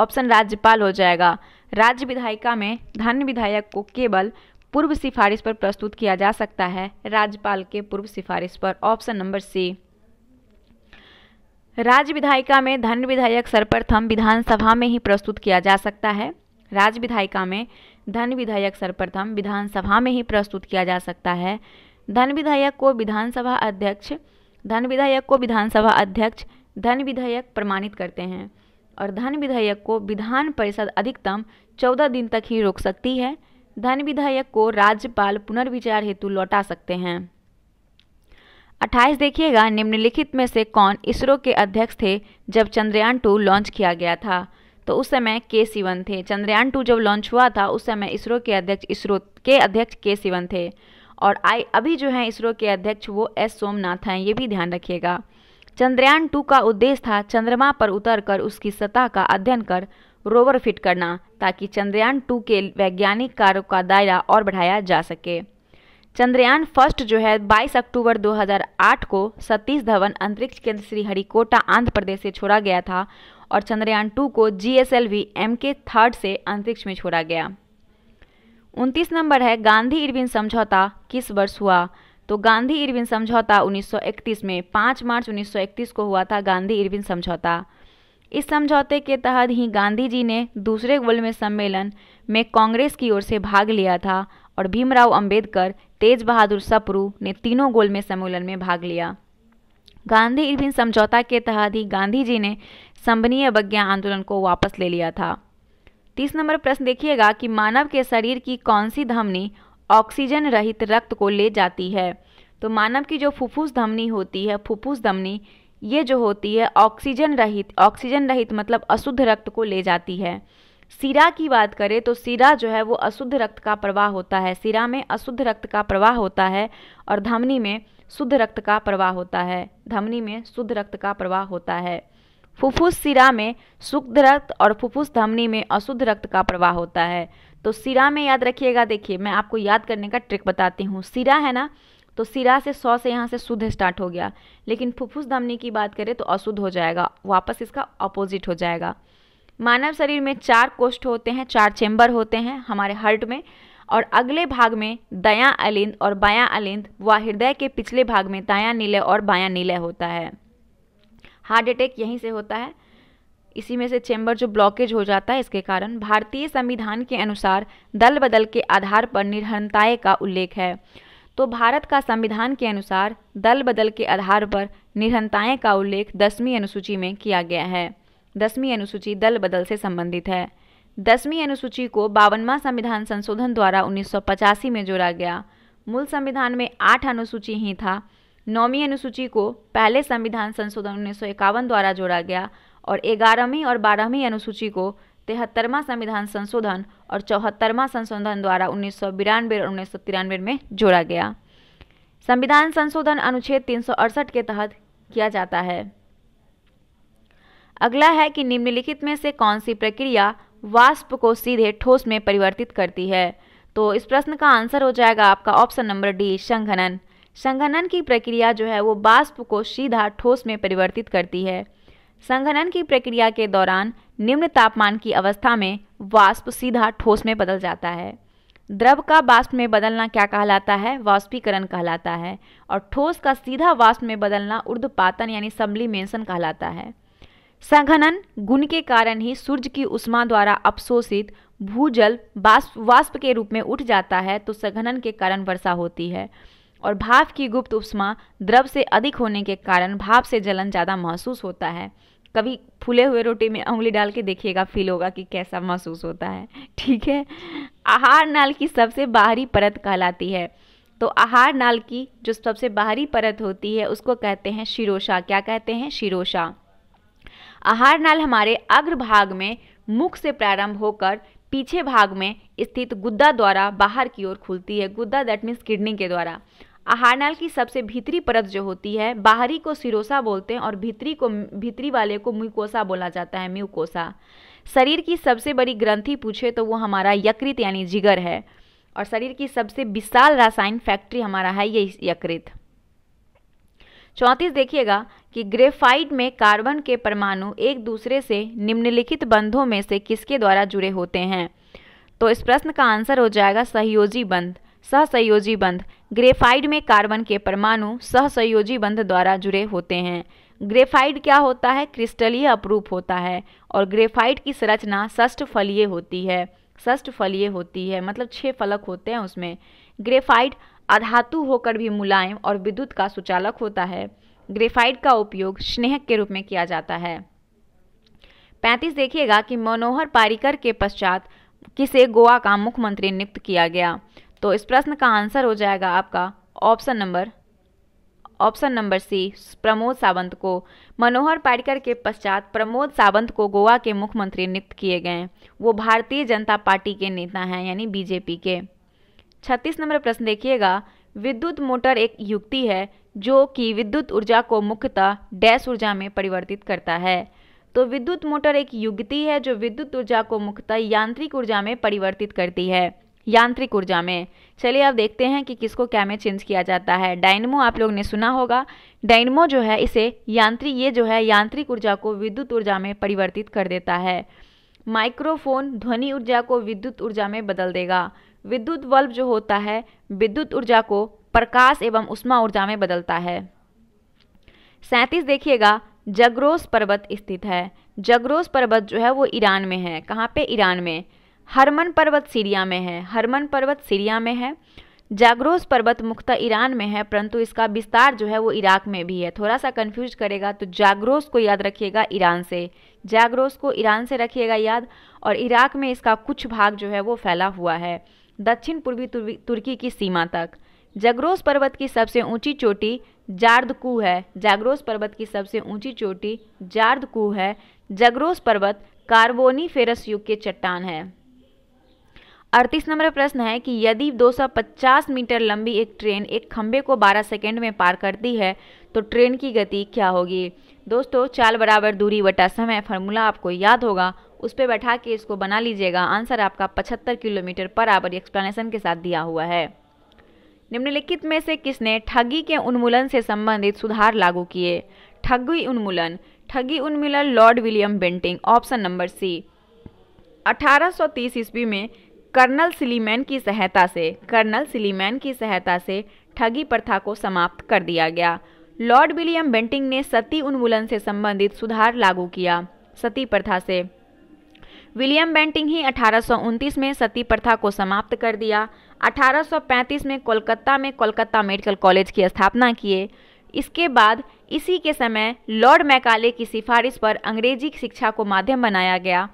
ऑप्शन राज्यपाल हो जाएगा राज्य विधायिका में धन विधायक को केवल पूर्व सिफारिश पर प्रस्तुत किया जा सकता है राज्यपाल के पूर्व सिफारिश पर ऑप्शन नंबर सी राज्य विधायिका में धन विधायक सर्वप्रथम विधानसभा में ही प्रस्तुत किया जा सकता है राज्य विधायिका में धन विधायक सर्वप्रथम विधानसभा में ही प्रस्तुत किया जा सकता है धन विधायक को विधानसभा अध्यक्ष धन विधायक को विधानसभा अध्यक्ष धन विधेयक प्रमाणित करते हैं और धन विधेयक को विधान परिषद अधिकतम चौदह दिन तक ही रोक सकती है धन विधेयक को राज्यपाल पुनर्विचार हेतु लौटा सकते हैं अट्ठाईस देखिएगा निम्नलिखित में से कौन इसरो के अध्यक्ष थे जब चंद्रयान टू लॉन्च किया गया था तो उस समय के सिवन थे चंद्रयान टू जब लॉन्च हुआ था उस समय इसरो के अध्यक्ष इसरो के अध्यक्ष के सिवन थे और आई अभी जो हैं इसरो के अध्यक्ष वो एस सोमनाथ हैं ये भी ध्यान रखिएगा चंद्रयान टू का उद्देश्य था चंद्रमा पर उतरकर उसकी सतह का अध्ययन कर रोवर फिट करना ताकि चंद्रयान टू के वैज्ञानिक कार्यों का दायरा और बढ़ाया जा सके चंद्रयान फर्स्ट जो है 22 अक्टूबर 2008 को सतीश धवन अंतरिक्ष केंद्र श्रीहरिकोटा आंध्र प्रदेश से छोड़ा गया था और चंद्रयान टू को G S L V M के थर्ड से अंतरिक्ष में छोड़ा गया उनतीस नंबर है गांधी इरविन समझौता किस वर्ष हुआ तो गांधी इरविन समझौता 1931 में 5 मार्च 1931 को हुआ था गांधी इरविन समझौता इस समझौते के तहत ही गांधी जी ने दूसरे गोलमेज सम्मेलन में कांग्रेस की ओर से भाग लिया था और भीमराव अंबेडकर तेज बहादुर सपरू ने तीनों गोल में सम्मेलन में भाग लिया गांधी इरविन समझौता के तहत ही गांधी जी ने संबनीय अवज्ञा आंदोलन को वापस ले लिया था तीस नंबर प्रश्न देखिएगा कि मानव के शरीर की कौन सी धमनी ऑक्सीजन रहित रक्त को ले जाती है तो मानव की जो फुफ्फुस धमनी होती है फुफ्फुस धमनी ये जो होती है ऑक्सीजन रहित ऑक्सीजन रहित मतलब अशुद्ध रक्त को ले जाती है सिरा की बात करें तो सिरा जो है वो अशुद्ध रक्त का प्रवाह होता है सिरा में अशुद्ध रक्त का प्रवाह होता है और धमनी में शुद्ध रक्त का प्रवाह होता है धमनी में शुद्ध रक्त का प्रवाह होता है फुफ्फुस सिरा में शुद्ध रक्त और फुफ्फुस धमनी में अशुद्ध रक्त का प्रवाह होता है तो सिरा में याद रखिएगा देखिए मैं आपको याद करने का ट्रिक बताती हूँ सिरा है ना तो सिरा से सौ से यहाँ से शुद्ध स्टार्ट हो गया लेकिन फुफ्फुस धमनी की बात करें तो अशुद्ध हो जाएगा वापस इसका अपोजिट हो जाएगा मानव शरीर में चार कोष्ठ होते हैं चार चेंबर होते हैं हमारे हार्ट में और अगले भाग में दया अलिंद और बाया अलिंद व हृदय के पिछले भाग में दाया नीलय और बाया नीलय होता है हार्ट अटैक यहीं से होता है इसी में से चेंबर जो ब्लॉकेज हो जाता है इसके कारण भारतीय संविधान के अनुसार दल बदल के आधार पर निर्हनताए का उल्लेख है तो भारत का संविधान के अनुसार दल बदल के आधार पर निर्हनताए का उल्लेख दसवीं अनुसूची में किया गया है दसवीं अनुसूची दल बदल से संबंधित है दसवीं अनुसूची को बावनवा संविधान संशोधन द्वारा उन्नीस में जोड़ा गया मूल संविधान में आठ अनुसूची ही था नौवीं अनुसूची को पहले संविधान संशोधन उन्नीस द्वारा जोड़ा गया और ग्यारहवीं और बारहवीं अनुसूची को तिहत्तरवां संविधान संशोधन और चौहत्तरवां संशोधन द्वारा उन्नीस सौ बिरानवे और उन्नीस सौ तिरानवे में जोड़ा गया संविधान संशोधन अनुच्छेद तीन के तहत किया जाता है अगला है कि निम्नलिखित में से कौन सी प्रक्रिया वाष्प को सीधे ठोस में परिवर्तित करती है तो इस प्रश्न का आंसर हो जाएगा आपका ऑप्शन नंबर डी संघनन संघनन की प्रक्रिया जो है वो बाष्प को सीधा ठोस में परिवर्तित करती है संघनन की प्रक्रिया के दौरान निम्न तापमान की अवस्था में वाष्प सीधा ठोस में बदल जाता है द्रव का वाष्प में बदलना क्या कहलाता है वाष्पीकरण कहलाता है और ठोस का सीधा वाष्प में बदलना ऊर्ध्वपातन यानी सम्लिमेशन कहलाता है संघनन गुण के कारण ही सूर्य की उष्मा द्वारा अपशोषित भूजल वाष्प वाष्प के रूप में उठ जाता है तो संघनन के कारण वर्षा होती है और भाप की गुप्त उष्मा द्रव से अधिक होने के कारण भाप से जलन ज़्यादा महसूस होता है कभी फूले हुए रोटी में उंगली डाल के देखिएगा फील होगा कि कैसा महसूस होता है ठीक है आहार नाल की सबसे बाहरी परत कहलाती है तो आहार नाल की जो सबसे बाहरी परत होती है उसको कहते हैं शिरोषा क्या कहते हैं शिरोषा आहार नाल हमारे अग्रभाग में मुख से प्रारंभ होकर पीछे भाग में स्थित गुद्दा द्वारा बाहर की ओर खुलती है गुद्दा दैट मीन्स किडनी के द्वारा आहार नाल की सबसे भीतरी परत जो होती है बाहरी को सिरोसा बोलते हैं और भीतरी को भीतरी वाले को म्यूकोसा बोला जाता है म्यूकोसा शरीर की सबसे बड़ी ग्रंथि पूछे तो वो हमारा यकृत यानी जिगर है और शरीर की सबसे विशाल रासायन फैक्ट्री हमारा है ये यकृत चौंतीस देखिएगा कि ग्रेफाइट में कार्बन के परमाणु एक दूसरे से निम्नलिखित बंधों में से किसके द्वारा जुड़े होते हैं तो इस प्रश्न का आंसर हो जाएगा सहयोजी बंध सहसयोजी बंध ग्रेफाइड में कार्बन के परमाणु सहसयोजी बंध द्वारा जुड़े होते हैं ग्रेफाइड क्या होता है क्रिस्टलीय अपरूप होता है और ग्रेफाइड की संरचना षष्ठ फलीय होती है षष्ठ फलीय होती है मतलब छः फलक होते हैं उसमें ग्रेफाइड अधातु होकर भी मुलायम और विद्युत का सुचालक होता है ग्रेफाइट का उपयोग स्नेहक के रूप में किया जाता है पैंतीस देखिएगा कि मनोहर पारिकर के पश्चात किसे गोवा का मुख्यमंत्री नियुक्त किया गया तो इस प्रश्न का आंसर हो जाएगा आपका option number option number C Pramod Sawant को मनोहर पारिकर के पश्चात प्रमोद सावंत को गोवा के मुख्यमंत्री नियुक्त किए गए हैं वो भारतीय जनता पार्टी के नेता हैं यानी बीजेपी के छत्तीस नंबर प्रश्न देखिएगा विद्युत मोटर एक युक्ति है जो कि विद्युत ऊर्जा को मुख्यतः डैश ऊर्जा में परिवर्तित करता है तो विद्युत मोटर एक युक्ति है जो विद्युत ऊर्जा को मुख्यतः यांत्रिक ऊर्जा में परिवर्तित करती है यांत्रिक ऊर्जा में चलिए आप देखते हैं कि किसको क्या में चेंज किया जाता है डायनमो आप लोग ने सुना होगा डायनमो जो है इसे यांत्रिक ये जो है यांत्रिक ऊर्जा को विद्युत ऊर्जा में परिवर्तित कर देता है माइक्रोफोन ध्वनि ऊर्जा को विद्युत ऊर्जा में बदल देगा विद्युत बल्ब जो होता है विद्युत ऊर्जा को प्रकाश एवं उष्मा ऊर्जा में बदलता है सैंतीस देखिएगा जगरोस पर्वत स्थित है जगरोस पर्वत जो है वो ईरान में है कहाँ पे ईरान में हरमन पर्वत सीरिया में है हरमन पर्वत सीरिया में है जागरोस पर्वत मुख्तः ईरान में है परंतु इसका विस्तार जो है वो इराक में भी है थोड़ा सा कंफ्यूज करेगा तो जागरोस को याद रखिएगा ईरान से जागरोस को ईरान से रखिएगा याद और इराक में इसका कुछ भाग जो है वो फैला हुआ है दक्षिण पूर्वी तुर्की की सीमा तक जगरोस पर्वत की सबसे ऊंची चोटी जार्दकू है जागरोस पर्वत की सबसे ऊंची चोटी जार्दकू है जगरोस पर्वत कार्बोनी फेरस युग के चट्टान है अड़तीस नंबर प्रश्न है कि यदि 250 मीटर लंबी एक ट्रेन एक खंबे को 12 सेकंड में पार करती है तो ट्रेन की गति क्या होगी दोस्तों चाल बराबर दूरी बटा समय फार्मूला आपको याद होगा उस पर बैठा के इसको बना लीजिएगा आंसर आपका पचहत्तर किलोमीटर पर आवर एक्सप्लेनेशन के साथ दिया हुआ है निम्नलिखित में से किसने ठगी के उन्मूलन से संबंधित सुधार लागू किए ठगी उन्मूलन ठगी उन्मूलन Lord William Bentinck option number C 1830 ईस्वी में कर्नल सिलीमैन की सहायता से कर्नल सिलीमैन की सहायता से ठगी प्रथा को समाप्त कर दिया गया लॉर्ड विलियम बेंटिंग ने सती उन्मूलन से संबंधित सुधार लागू किया सती प्रथा से विलियम बेंटिंग ही अठारह में सती प्रथा को समाप्त कर दिया 1835 में कोलकाता में कोलकाता मेडिकल कॉलेज की स्थापना किए इसके बाद इसी के समय लॉर्ड मैकाले की सिफारिश पर अंग्रेजी शिक्षा को माध्यम बनाया गया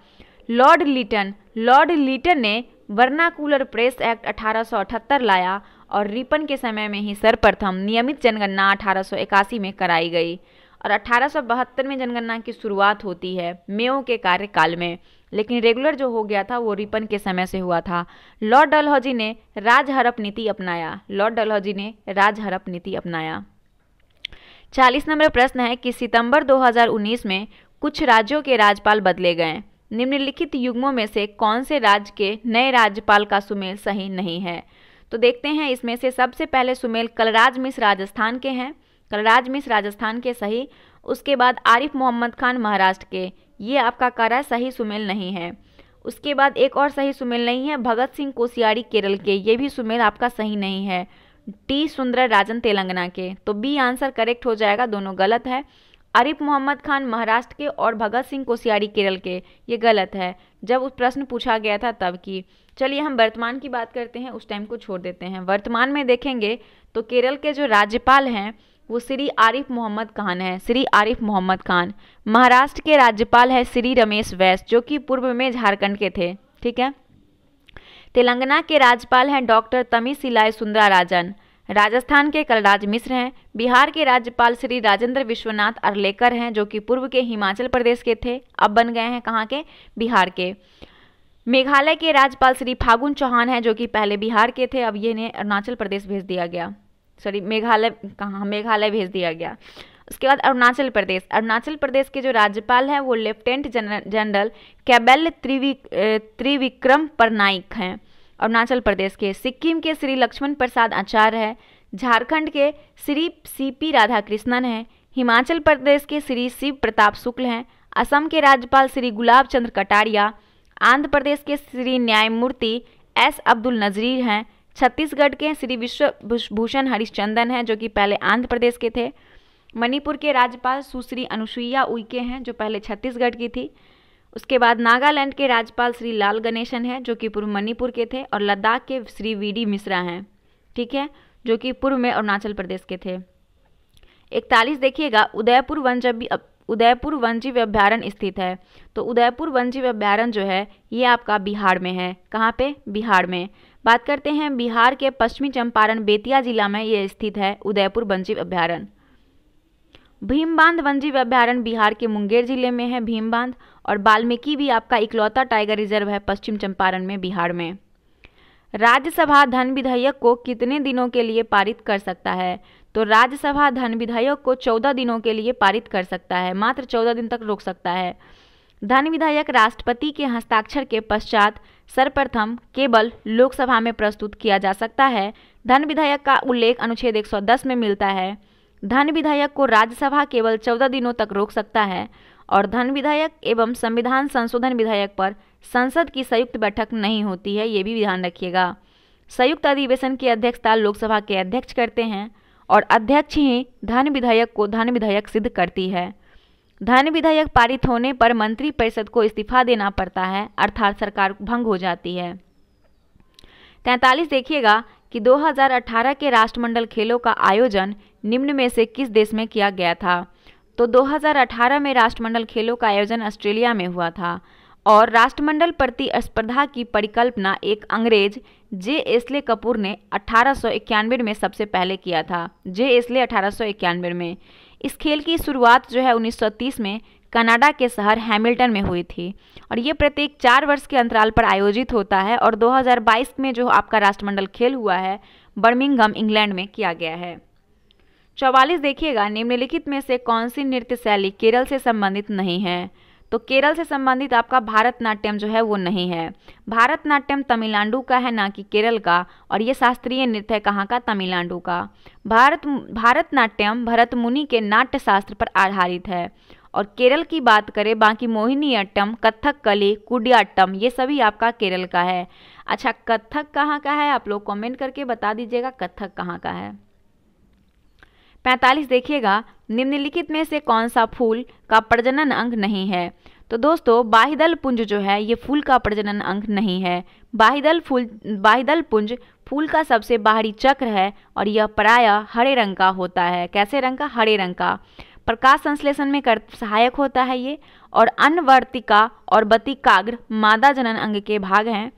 लॉर्ड लिटन लॉर्ड लिटन ने वर्नाकुलर प्रेस एक्ट 1878 लाया और रिपन के समय में ही सर्वप्रथम नियमित जनगणना 1881 में कराई गई और 1872 में जनगणना की शुरुआत होती है मेयो के कार्यकाल में लेकिन रेगुलर जो हो गया था वो रिपन के समय से हुआ था लॉर्ड डलहौजी ने राज हड़प नीति अपनाया लॉर्ड डलहौजी ने राज हड़प नीति अपनाया चालीस नंबर प्रश्न है कि सितंबर 2019 में कुछ राज्यों के राज्यपाल बदले गए निम्नलिखित युग्मों में से कौन से राज्य के नए राज्यपाल का सुमेल सही नहीं है तो देखते हैं इसमें से सबसे पहले सुमेल कलराज मिस राजस्थान के हैं कलराज मिस राजस्थान के सही उसके बाद आरिफ मोहम्मद खान महाराष्ट्र के ये आपका कारा सही सुमेल नहीं है उसके बाद एक और सही सुमेल नहीं है भगत सिंह कोसियारी केरल के ये भी सुमेल आपका सही नहीं है टी सुंदर राजन तेलंगाना के तो बी आंसर करेक्ट हो जाएगा दोनों गलत है आरिफ मोहम्मद खान महाराष्ट्र के और भगत सिंह कोसियारी केरल के ये गलत है जब उस प्रश्न पूछा गया था तब की चलिए हम वर्तमान की बात करते हैं उस टाइम को छोड़ देते हैं वर्तमान में देखेंगे तो केरल के जो राज्यपाल हैं वो श्री आरिफ मोहम्मद खान है श्री आरिफ मोहम्मद खान महाराष्ट्र के राज्यपाल है श्री रमेश वैस जो कि पूर्व में झारखंड के थे ठीक है तेलंगाना के राज्यपाल हैं डॉक्टर तमिसिलाय राजन राजस्थान के कलराज मिश्र हैं बिहार के राज्यपाल श्री राजेंद्र विश्वनाथ अरलेकर हैं जो कि पूर्व के हिमाचल प्रदेश के थे अब बन गए हैं कहाँ के बिहार के मेघालय के राज्यपाल श्री फागुन चौहान हैं जो कि पहले बिहार के थे अब ये इन्हें अरुणाचल प्रदेश भेज दिया गया सॉरी मेघालय कहाँ मेघालय भेज दिया गया उसके बाद अरुणाचल प्रदेश अरुणाचल प्रदेश के जो राज्यपाल हैं वो लेफ्टिनेंट जनरल कैबल त्रिविक त्रिविक्रम परनाइक हैं अरुणाचल प्रदेश के सिक्किम के श्री लक्ष्मण प्रसाद आचार्य है झारखंड के श्री सी पी राधाकृष्णन हैं हिमाचल प्रदेश के श्री शिव प्रताप शुक्ल हैं असम के राज्यपाल श्री गुलाब चंद्र कटारिया आंध्र प्रदेश के श्री न्यायमूर्ति एस अब्दुल नजरीर हैं छत्तीसगढ़ के श्री विश्वभूषण हरिश्चंदन हैं जो कि पहले आंध्र प्रदेश के थे मणिपुर के राज्यपाल सुश्री अनुसुईया उइके हैं जो पहले छत्तीसगढ़ की थी उसके बाद नागालैंड के राज्यपाल श्री लाल गणेशन हैं जो कि पूर्व मणिपुर के थे और लद्दाख के श्री वी डी मिश्रा हैं ठीक है जो कि पूर्व में अरुणाचल प्रदेश के थे इकतालीस देखिएगा उदयपुर वनजबी उदयपुर वनजीव अभ्यारण्य स्थित है तो उदयपुर वनजीव अभ्यारण्य जो है ये आपका बिहार में है कहाँ पे बिहार में बात करते हैं बिहार के पश्चिमी चंपारण बेतिया जिला में यह स्थित है उदयपुर वंचिव अभ्यारण भीम बांध वन्यजीव अभ्यारण्य बिहार के मुंगेर जिले में है भीम बांध और बाल्मीकि भी आपका इकलौता टाइगर रिजर्व है पश्चिम चंपारण में बिहार में राज्यसभा धन विधेयक को कितने दिनों के लिए पारित कर सकता है तो राज्यसभा धन विधेयक को चौदह दिनों के लिए पारित कर सकता है मात्र चौदह दिन तक रोक सकता है धन विधेयक राष्ट्रपति के हस्ताक्षर के पश्चात सर्वप्रथम केवल लोकसभा में प्रस्तुत किया जा सकता है धन विधेयक का उल्लेख अनुच्छेद 110 में मिलता है धन विधेयक को राज्यसभा केवल 14 दिनों तक रोक सकता है और धन विधेयक एवं संविधान संशोधन विधेयक पर संसद की संयुक्त बैठक नहीं होती है ये भी ध्यान रखिएगा संयुक्त अधिवेशन की अध्यक्षता लोकसभा के अध्यक्ष करते हैं और अध्यक्ष ही धन विधेयक को धन विधेयक सिद्ध करती है धन विधेयक पारित होने पर मंत्री परिषद को इस्तीफा देना पड़ता है अर्थात सरकार भंग हो जाती है तैंतालीस देखिएगा कि 2018 के राष्ट्रमंडल खेलों का आयोजन निम्न में से किस देश में किया गया था तो 2018 में राष्ट्रमंडल खेलों का आयोजन ऑस्ट्रेलिया में हुआ था और राष्ट्रमंडल प्रतिस्पर्धा की परिकल्पना एक अंग्रेज जे एसले कपूर ने अठारह में सबसे पहले किया था जे एसले अठारह में इस खेल की शुरुआत जो है 1930 में कनाडा के शहर हैमिल्टन में हुई थी और ये प्रत्येक चार वर्ष के अंतराल पर आयोजित होता है और 2022 में जो आपका राष्ट्रमंडल खेल हुआ है बर्मिंगम इंग्लैंड में किया गया है चौवालीस देखिएगा निम्नलिखित में से कौन सी नृत्य शैली केरल से संबंधित नहीं है तो केरल से संबंधित आपका भारतनाट्यम जो है वो नहीं है भारतनाट्यम तमिलनाडु का है ना कि केरल का और ये शास्त्रीय नृत्य है कहाँ का तमिलनाडु का भारत भारतनाट्यम भरत मुनि के नाट्य शास्त्र पर आधारित है और केरल की बात करें बाकी मोहिनी अट्टम कथक कली कुडियाट्टम ये सभी आपका केरल का है अच्छा कथक कहाँ का है आप लोग कमेंट करके बता दीजिएगा कथक कहाँ का है पैंतालीस देखिएगा निम्नलिखित में से कौन सा फूल का प्रजनन अंग नहीं है तो दोस्तों बाहिदल पुंज जो है ये फूल का प्रजनन अंग नहीं है बाहिदल फूल बाहिदल पुंज फूल का सबसे बाहरी चक्र है और यह प्रायः हरे रंग का होता है कैसे रंग का हरे रंग का प्रकाश संश्लेषण में कर सहायक होता है ये और अनवर्तिका और बतिकाग्र मादा जनन अंग के भाग हैं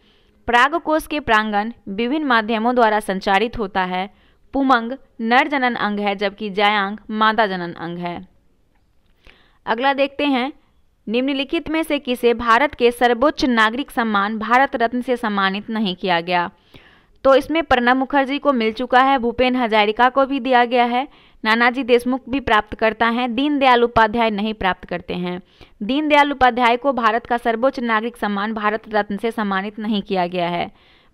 प्रागकोष के प्रांगण विभिन्न माध्यमों द्वारा संचारित होता है पुमंग नर जनन अंग है जबकि जयांग मादा जनन अंग है अगला देखते हैं निम्नलिखित में से किसे भारत के सर्वोच्च नागरिक सम्मान भारत रत्न से सम्मानित नहीं किया गया तो इसमें प्रणब मुखर्जी को मिल चुका है भूपेन हजारिका को भी दिया गया है नानाजी देशमुख भी प्राप्त करता है दीनदयाल उपाध्याय नहीं प्राप्त करते हैं दीनदयाल उपाध्याय को भारत का सर्वोच्च नागरिक सम्मान भारत रत्न से सम्मानित नहीं किया गया है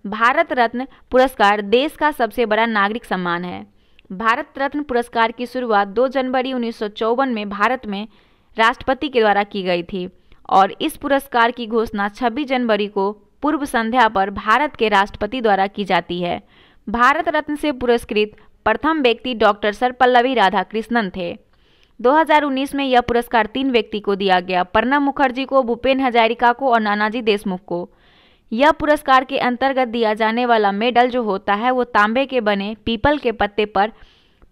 भारत रत्न पुरस्कार देश का सबसे बड़ा नागरिक सम्मान है भारत रत्न पुरस्कार की शुरुआत 2 जनवरी उन्नीस में भारत में राष्ट्रपति के द्वारा की गई थी और इस पुरस्कार की घोषणा 26 जनवरी को पूर्व संध्या पर भारत के राष्ट्रपति द्वारा की जाती है भारत रत्न से पुरस्कृत प्रथम व्यक्ति डॉक्टर सर्वपल्लवी राधाकृष्णन थे 2019 में यह पुरस्कार तीन व्यक्ति को दिया गया प्रणब मुखर्जी को भूपेन हजारिका को और नानाजी देशमुख को यह पुरस्कार के अंतर्गत दिया जाने वाला मेडल जो होता है वो तांबे के बने पीपल के पत्ते पर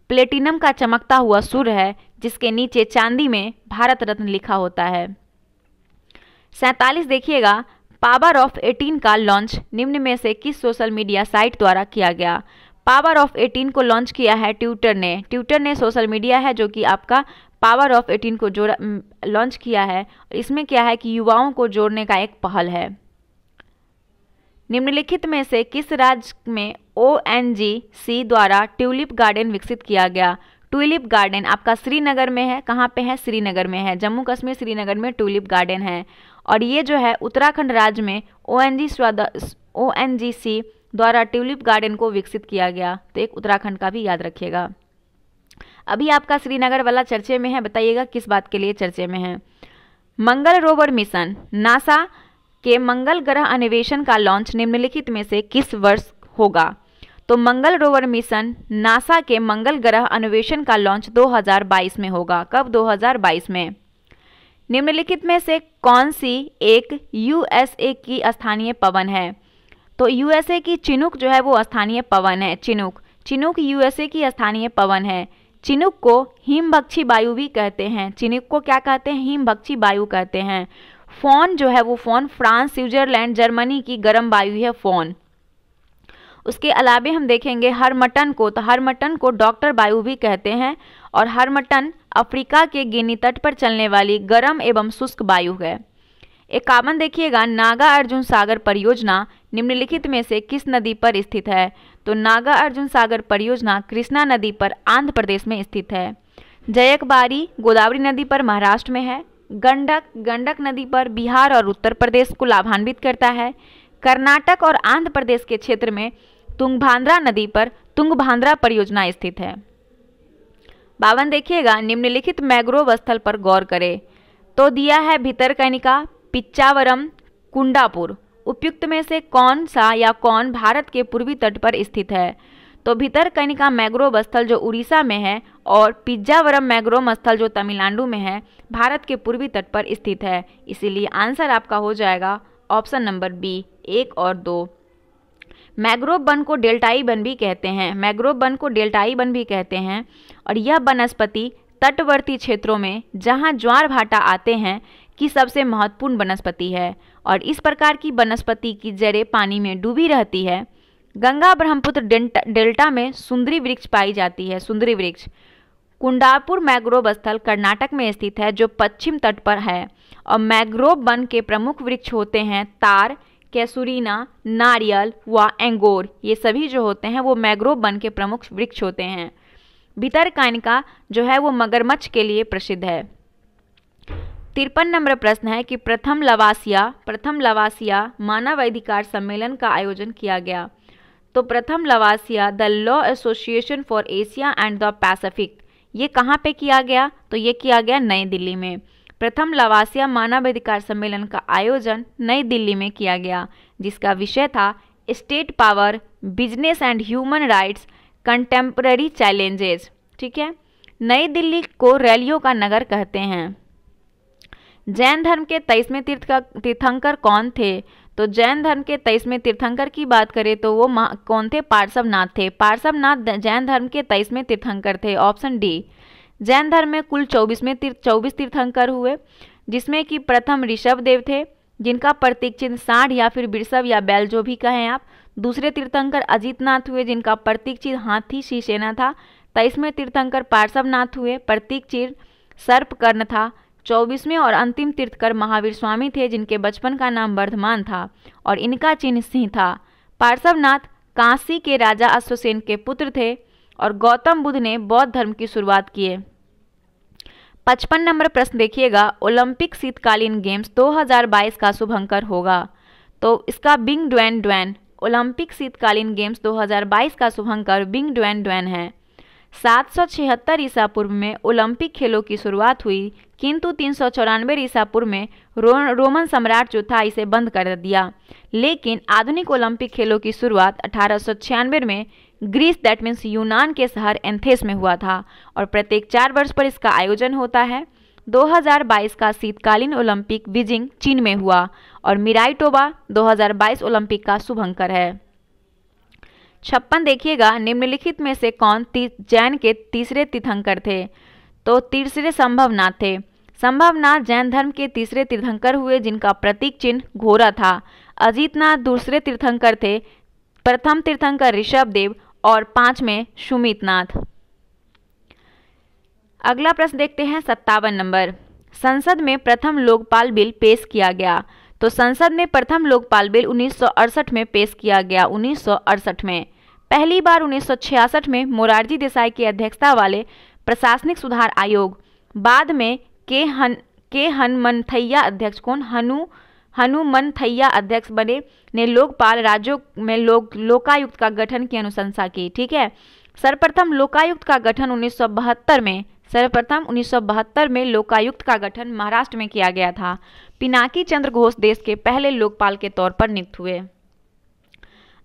प्लेटिनम का चमकता हुआ सुर है जिसके नीचे चांदी में भारत रत्न लिखा होता है सैतालीस देखिएगा पावर ऑफ एटीन का लॉन्च निम्न में से किस सोशल मीडिया साइट द्वारा किया गया पावर ऑफ एटीन को लॉन्च किया है ट्विटर ने ट्विटर ने सोशल मीडिया है जो कि आपका पावर ऑफ एटीन को जोड़ा लॉन्च किया है इसमें क्या है कि युवाओं को जोड़ने का एक पहल है निम्नलिखित में से किस राज्य में ओ द्वारा ट्यूलिप गार्डन विकसित किया गया ट्यूलिप गार्डन आपका श्रीनगर में है कहाँ पे है श्रीनगर में है जम्मू कश्मीर श्रीनगर में ट्यूलिप गार्डन है और ये जो है उत्तराखंड राज्य में O N G O N G सी द्वारा ट्यूलिप गार्डन को विकसित किया गया तो एक उत्तराखंड का भी याद रखिएगा अभी आपका श्रीनगर वाला चर्चे में है बताइएगा किस बात के लिए चर्चे में है मंगल रोवर मिशन नासा के मंगल ग्रह अन्वेषण का लॉन्च निम्नलिखित में से किस वर्ष होगा तो मंगल रोवर मिशन नासा के मंगल ग्रह अन्वेषण का लॉन्च 2022 में होगा कब 2022 में निम्नलिखित में से कौन सी एक यूएसए की स्थानीय पवन है तो यूएसए की चिनुक जो है वो स्थानीय पवन है चिनुक चिनुक यूएसए की स्थानीय पवन है चिनुक को हिमभक्षी वायु भी कहते हैं चिनुक को क्या कहते हैं हिमभक्षी वायु कहते हैं फोन जो है वो फोन फ्रांस स्विट्जरलैंड जर्मनी की गर्म वायु है फोन उसके अलावे हम देखेंगे हर मटन को तो हर मटन को डॉक्टर वायु भी कहते हैं और हर मटन अफ्रीका के गिनी तट पर चलने वाली गर्म एवं शुष्क वायु है इक्यावन देखिएगा नागा अर्जुन सागर परियोजना निम्नलिखित में से किस नदी पर स्थित है तो नागा अर्जुन सागर परियोजना कृष्णा नदी पर आंध्र प्रदेश में स्थित है जयकबारी गोदावरी नदी पर महाराष्ट्र में है गंडक गंडक नदी पर बिहार और उत्तर प्रदेश को लाभान्वित करता है कर्नाटक और आंध्र प्रदेश के क्षेत्र में तुंगभाद्रा नदी पर तुंगभाद्रा परियोजना स्थित है बावन देखिएगा निम्नलिखित मैग्रोव स्थल पर गौर करें तो दिया है भीतरकनिका पिच्चावरम कुंडापुर उपयुक्त में से कौन सा या कौन भारत के पूर्वी तट पर स्थित है तो भीतरकनिका मैग्रोव स्थल जो उड़ीसा में है और पिज्जावरम मैग्रोम स्थल जो तमिलनाडु में है भारत के पूर्वी तट पर स्थित है इसीलिए आंसर आपका हो जाएगा ऑप्शन नंबर बी एक और दो मैग्रोव बन को डेल्टाई बन भी कहते हैं मैग्रोव बन को डेल्टाई बन भी कहते हैं और यह वनस्पति तटवर्ती क्षेत्रों में जहाँ ज्वार भाटा आते हैं की सबसे महत्वपूर्ण वनस्पति है और इस प्रकार की वनस्पति की जड़ें पानी में डूबी रहती है गंगा ब्रह्मपुत्र डेल्टा में सुंदरी वृक्ष पाई जाती है सुंदरी वृक्ष कुंडारपुर मैग्रोव स्थल कर्नाटक में स्थित है जो पश्चिम तट पर है और मैग्रोव वन के प्रमुख वृक्ष होते हैं तार कैसुरीना नारियल व एंगोर ये सभी जो होते हैं वो मैग्रोव वन के प्रमुख वृक्ष होते हैं भितरकानिका जो है वो मगरमच्छ के लिए प्रसिद्ध है तिरपन नंबर प्रश्न है कि प्रथम लवासिया प्रथम लवासिया मानव अधिकार सम्मेलन का आयोजन किया गया तो प्रथम लवासिया the law association for Asia and the Pacific ये कहाँ पे किया गया तो ये किया गया नई दिल्ली में प्रथम लवासिया मानवाधिकार सम्मेलन का आयोजन नई दिल्ली में किया गया जिसका विषय था state power business and human rights contemporary challenges ठीक है नई दिल्ली को रैलियों का नगर कहते हैं जैन धर्म के तेईसवें तीर्थ का तीर्थंकर कौन थे तो जैन धर्म के तेईसवें तीर्थंकर की बात करें तो वो कौन थे पार्श्वनाथ थे पार्श्वनाथ जैन धर्म के तेईसवें तीर्थंकर थे ऑप्शन डी जैन धर्म में कुल चौबीसवें तीर्थ चौबीस तीर्थंकर हुए जिसमें कि प्रथम ऋषभ देव थे जिनका प्रतीक चिन्ह साढ़ या फिर बिरसव या बैल जो भी कहें आप दूसरे तीर्थंकर अजीतनाथ हुए जिनका प्रतीक चिन्ह हाथी शिवसेना था तेईसवें तीर्थंकर पार्श्वनाथ हुए प्रतीक चिन्ह सर्प कर्ण था चौबीसवें और अंतिम तीर्थकर महावीर स्वामी थे जिनके बचपन का नाम वर्धमान था और इनका चिन्ह सिंह था पार्श्वनाथ काशी के राजा अश्वसेन के पुत्र थे और गौतम बुद्ध ने बौद्ध धर्म की शुरुआत किए पचपन नंबर प्रश्न देखिएगा ओलंपिक शीतकालीन गेम्स 2022 का शुभंकर होगा तो इसका बिंग ड्वैन ड्वैन ओलंपिक शीतकालीन गेम्स 2022 का शुभंकर बिंग ड्वैन ड्वेन है सात सौ छिहत्तर ईसा पूर्व में ओलंपिक खेलों की शुरुआत हुई किंतु तीन सौ चौरानवे ईसा पूर्व में रो, रोमन सम्राट जो था इसे बंद कर दिया लेकिन आधुनिक ओलंपिक खेलों की शुरुआत अठारह सौ छियानवे में ग्रीस दैट मीन्स यूनान के शहर एंथेस में हुआ था और प्रत्येक चार वर्ष पर इसका आयोजन होता है 2022 का शीतकालीन ओलंपिक बीजिंग चीन में हुआ और मिराइटोबा 2022 ओलंपिक का शुभंकर है छप्पन देखिएगा निम्नलिखित में से कौन जैन के तीसरे तीर्थंकर थे तो तीसरे संभवनाथ थे संभवनाथ जैन धर्म के तीसरे तीर्थंकर हुए जिनका प्रतीक चिन्ह घोरा था अजीतनाथ दूसरे तीर्थंकर थे प्रथम तीर्थंकर ऋषभ देव और पांच में सुमित नाथ अगला प्रश्न देखते हैं सत्तावन नंबर संसद में प्रथम लोकपाल बिल पेश किया गया तो संसद में प्रथम लोकपाल बिल उन्नीस में पेश किया गया उन्नीस में पहली बार 1966 में मोरारजी देसाई की अध्यक्षता वाले प्रशासनिक सुधार आयोग बाद में के हन के हनुमनथैया अध्यक्ष कौन हनु हनुमनथैया अध्यक्ष बने ने लोकपाल राज्यों में लोक लोकायुक्त का गठन की अनुशंसा की ठीक है सर्वप्रथम लोकायुक्त का गठन उन्नीस में सर्वप्रथम उन्नीस में लोकायुक्त का गठन महाराष्ट्र में किया गया था पिनाकी चंद्र घोष देश के पहले लोकपाल के तौर पर नियुक्त हुए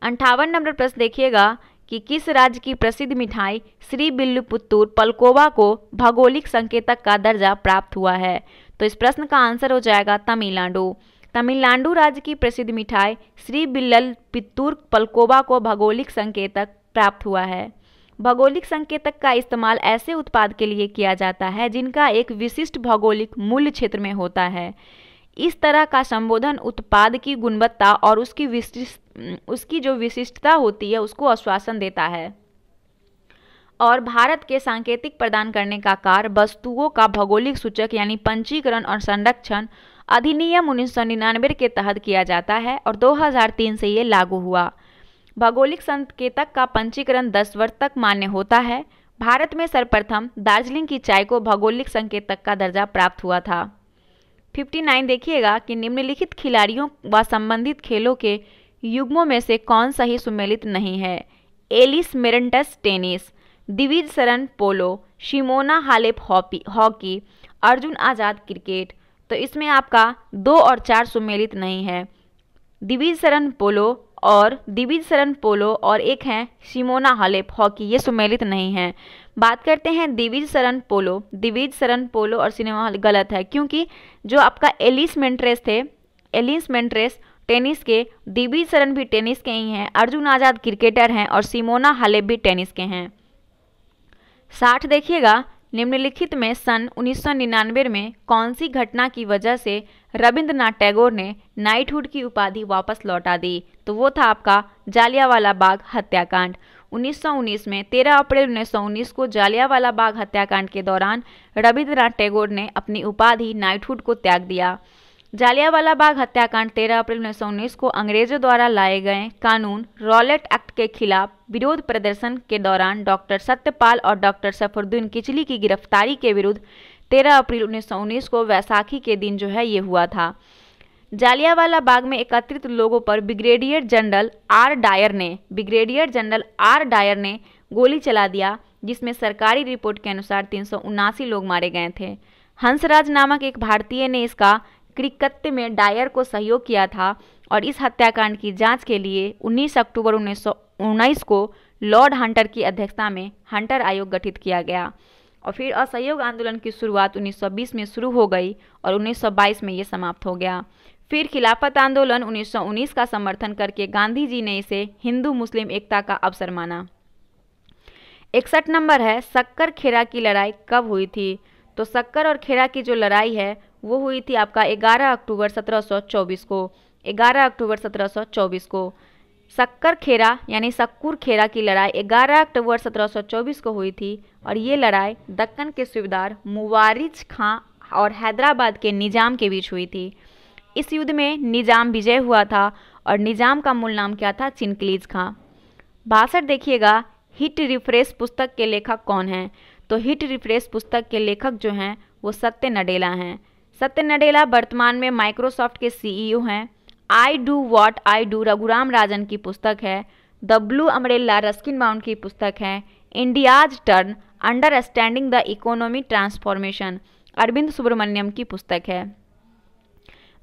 अंठावन नंबर प्रश्न देखिएगा कि किस राज्य की प्रसिद्ध मिठाई श्री बिल्लुपुत्तूर पलकोवा को भौगोलिक संकेतक का दर्जा प्राप्त हुआ है तो इस प्रश्न का आंसर हो जाएगा तमिलनाडु तमिलनाडु राज्य की प्रसिद्ध मिठाई श्री बिल्लल पित्तूर पलकोवा को भौगोलिक संकेतक प्राप्त हुआ है भौगोलिक संकेतक का इस्तेमाल ऐसे उत्पाद के लिए किया जाता है जिनका एक विशिष्ट भौगोलिक मूल्य क्षेत्र में होता है इस तरह का संबोधन उत्पाद की गुणवत्ता और उसकी विशिष्ट उसकी जो विशिष्टता होती है उसको आश्वासन देता है और भारत के सांकेतिक प्रदान करने का कार्य वस्तुओं का भौगोलिक सूचक यानी पंजीकरण और संरक्षण अधिनियम उन्नीस के तहत किया जाता है और 2003 से ये लागू हुआ भौगोलिक संकेतक का पंजीकरण 10 वर्ष तक मान्य होता है भारत में सर्वप्रथम दार्जिलिंग की चाय को भौगोलिक संकेतक का दर्जा प्राप्त हुआ था 59 देखिएगा कि निम्नलिखित खिलाड़ियों व संबंधित खेलों के युग्मों में से कौन सा ही सुमेलित नहीं है एलिस मेरेंटस tennis Divij Sharan polo Simona Halep हॉपी हॉकी अर्जुन आज़ाद क्रिकेट तो इसमें आपका दो और चार सुमेलित नहीं है दिविज सरन पोलो और दिविज सरन पोलो और एक हैं शिमोना हालेप हॉकी ये सुमेलित नहीं हैं बात करते हैं दिविज सरन पोलो दिविज सरन पोलो और सिनेमा हॉल गलत है क्योंकि जो आपका एलिस मेंट्रेस थे एलिस मेंट्रेस टेनिस के दिविज सरन भी टेनिस के ही हैं अर्जुन आज़ाद क्रिकेटर हैं और सिमोना हालेब भी टेनिस के हैं साठ देखिएगा निम्नलिखित में सन 1999 में कौन सी घटना की वजह से रविंद्रनाथ टैगोर ने नाइटहुड की उपाधि वापस लौटा दी तो वो था आपका जालियावाला बाग हत्याकांड 1919 में 13 अप्रैल 1919 को जालियावाला बाग हत्याकांड के दौरान रविंद्रनाथ टैगोर ने अपनी उपाधि नाइटहुड को त्याग दिया जालियावाला बाग हत्याकांड 13 अप्रैल 1919 को अंग्रेजों द्वारा लाए गए कानून रॉलेट एक्ट के खिलाफ विरोध प्रदर्शन के दौरान डॉक्टर सत्यपाल और डॉक्टर सफरुद्दीन किचली की गिरफ्तारी के विरुद्ध 13 अप्रैल 1919 को वैसाखी के दिन जो है ये हुआ था जालियावाला बाग में एकत्रित लोगों पर ब्रिगेडियर जनरल आर डायर ने ब्रिगेडियर जनरल आर डायर ने गोली चला दिया जिसमें सरकारी रिपोर्ट के अनुसार तीन लोग मारे गए थे हंसराज नामक एक भारतीय ने इसका कृकत्य में डायर को सहयोग किया था और इस हत्याकांड की जांच के लिए 19 अक्टूबर उन्नीस को लॉर्ड हंटर की अध्यक्षता में हंटर आयोग गठित किया गया और फिर असहयोग आंदोलन की शुरुआत 1920 में शुरू हो गई और 1922 में ये समाप्त हो गया फिर खिलाफत आंदोलन 1919 का समर्थन करके गांधी जी ने इसे हिंदू मुस्लिम एकता का अवसर माना इकसठ नंबर है शक्कर खेरा की लड़ाई कब हुई थी तो शक्कर और खेरा की जो लड़ाई है वो हुई थी आपका 11 अक्टूबर 1724 को 11 अक्टूबर 1724 को शक्कर खेरा यानी शक्कर खेरा की लड़ाई 11 अक्टूबर 1724 को हुई थी और ये लड़ाई दक्कन के सूबेदार मुवारिज खां और हैदराबाद के निजाम के बीच हुई थी इस युद्ध में निजाम विजय हुआ था और निजाम का मूल नाम क्या था चिनकलीज खां बासर देखिएगा हिट रिफ्रेश पुस्तक के लेखक कौन हैं तो हिट रिफ्रेश पुस्तक के लेखक जो हैं वो सत्य नडेला हैं सत्य नडेला वर्तमान में माइक्रोसॉफ्ट के सीईओ हैं I do what I do Raghuram Rajan की पुस्तक है the blue umbrella Ruskin Bond की पुस्तक है India's turn understanding the economy transformation Arvind Subramanian की पुस्तक है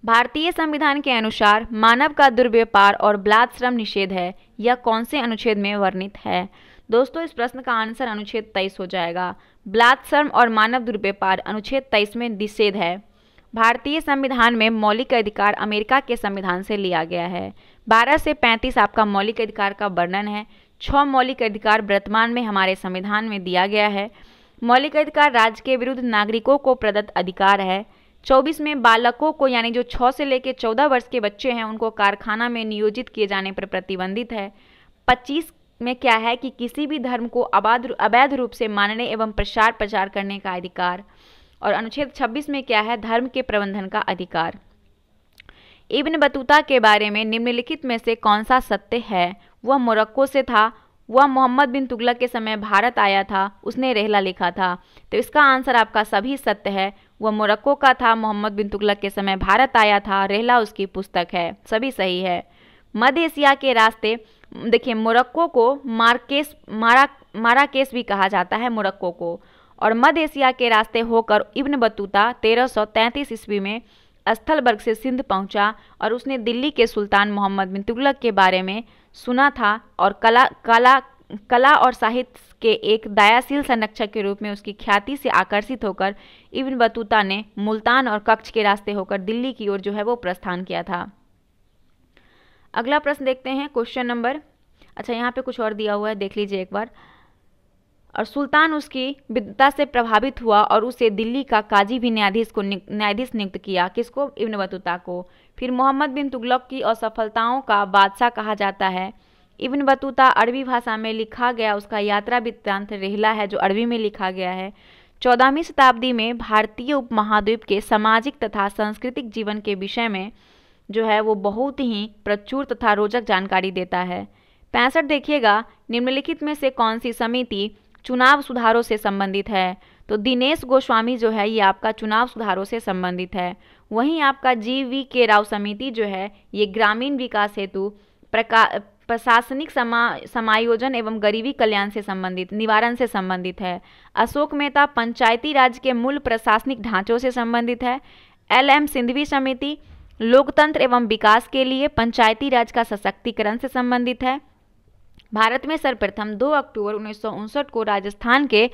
भारतीय संविधान के अनुसार मानव का दुर्व्यापार और ब्लाद श्रम निषेध है यह कौन से अनुच्छेद में वर्णित है दोस्तों इस प्रश्न का आंसर अनुच्छेद तेईस हो जाएगा ब्लाद श्रम और मानव दुर्व्यापार अनुच्छेद तेईस में निषेध है भारतीय संविधान में मौलिक अधिकार अमेरिका के संविधान से लिया गया है 12 से 35 आपका मौलिक अधिकार का वर्णन है छः मौलिक अधिकार वर्तमान में हमारे संविधान में दिया गया है मौलिक अधिकार राज्य के विरुद्ध नागरिकों को प्रदत्त अधिकार है चौबीस में बालकों को यानी जो छः से लेकर चौदह वर्ष के बच्चे हैं उनको कारखाना में नियोजित किए जाने पर प्रतिबंधित है पच्चीस में क्या है कि किसी भी धर्म को अबाध अवैध रूप से मानने एवं प्रचार प्रचार करने का अधिकार और अनुच्छेद 26 में क्या है धर्म के प्रबंधन का अधिकार इब्न बतूता के बारे में निम्नलिखित में से कौन सा सत्य है वह मोरक्को से था वह मोहम्मद बिन तुगलक के समय भारत आया था उसने रेहला लिखा था तो इसका आंसर आपका सभी सत्य है वह मोरक्को का था मोहम्मद बिन तुगलक के समय भारत आया था रेहला उसकी पुस्तक है सभी सही है मध्य एशिया के रास्ते देखिए मोरक्को को मार्केस मारा माराकेस भी कहा जाता है मोरक्को को और मध्य एशिया के रास्ते होकर इब्न बतूता 1333 ईस्वी में अस्थलबर्ग से सिंध पहुंचा और उसने दिल्ली के सुल्तान मोहम्मद बिन तुगलक के बारे में सुना था और कला कला कला और साहित्य के एक दयाशील संरक्षक के रूप में उसकी ख्याति से आकर्षित होकर इब्न बतूता ने मुल्तान और कक्ष के रास्ते होकर दिल्ली की ओर जो है वो प्रस्थान किया था अगला प्रश्न देखते हैं क्वेश्चन नंबर अच्छा यहाँ पे कुछ और दिया हुआ है देख लीजिए एक बार और सुल्तान उसकी विद्वता से प्रभावित हुआ और उसे दिल्ली का काजी भी न्यायाधीश को न्यायाधीश नियुक्त किया किसको इब्न बतूता को फिर मोहम्मद बिन तुगलक की असफलताओं का बादशाह कहा जाता है इब्न बतूता अरबी भाषा में लिखा गया उसका यात्रा वृत्तांत रेहला है जो अरबी में लिखा गया है चौदहवीं शताब्दी में भारतीय उपमहाद्वीप के सामाजिक तथा सांस्कृतिक जीवन के विषय में जो है वो बहुत ही प्रचुर तथा रोचक जानकारी देता है पैंसठ देखिएगा निम्नलिखित में से कौन सी समिति चुनाव सुधारों से संबंधित है तो दिनेश गोस्वामी जो है ये आपका चुनाव सुधारों से संबंधित है वहीं आपका जी वी के राव समिति जो है ये ग्रामीण विकास हेतु प्रका प्रशासनिक समा समायोजन एवं गरीबी कल्याण से संबंधित निवारण से संबंधित है अशोक मेहता पंचायती राज के मूल प्रशासनिक ढांचों से संबंधित है एल एम सिंधवी समिति लोकतंत्र एवं विकास के लिए पंचायती राज का सशक्तिकरण से संबंधित है भारत में सर्वप्रथम 2 अक्टूबर उन्नीस को राजस्थान के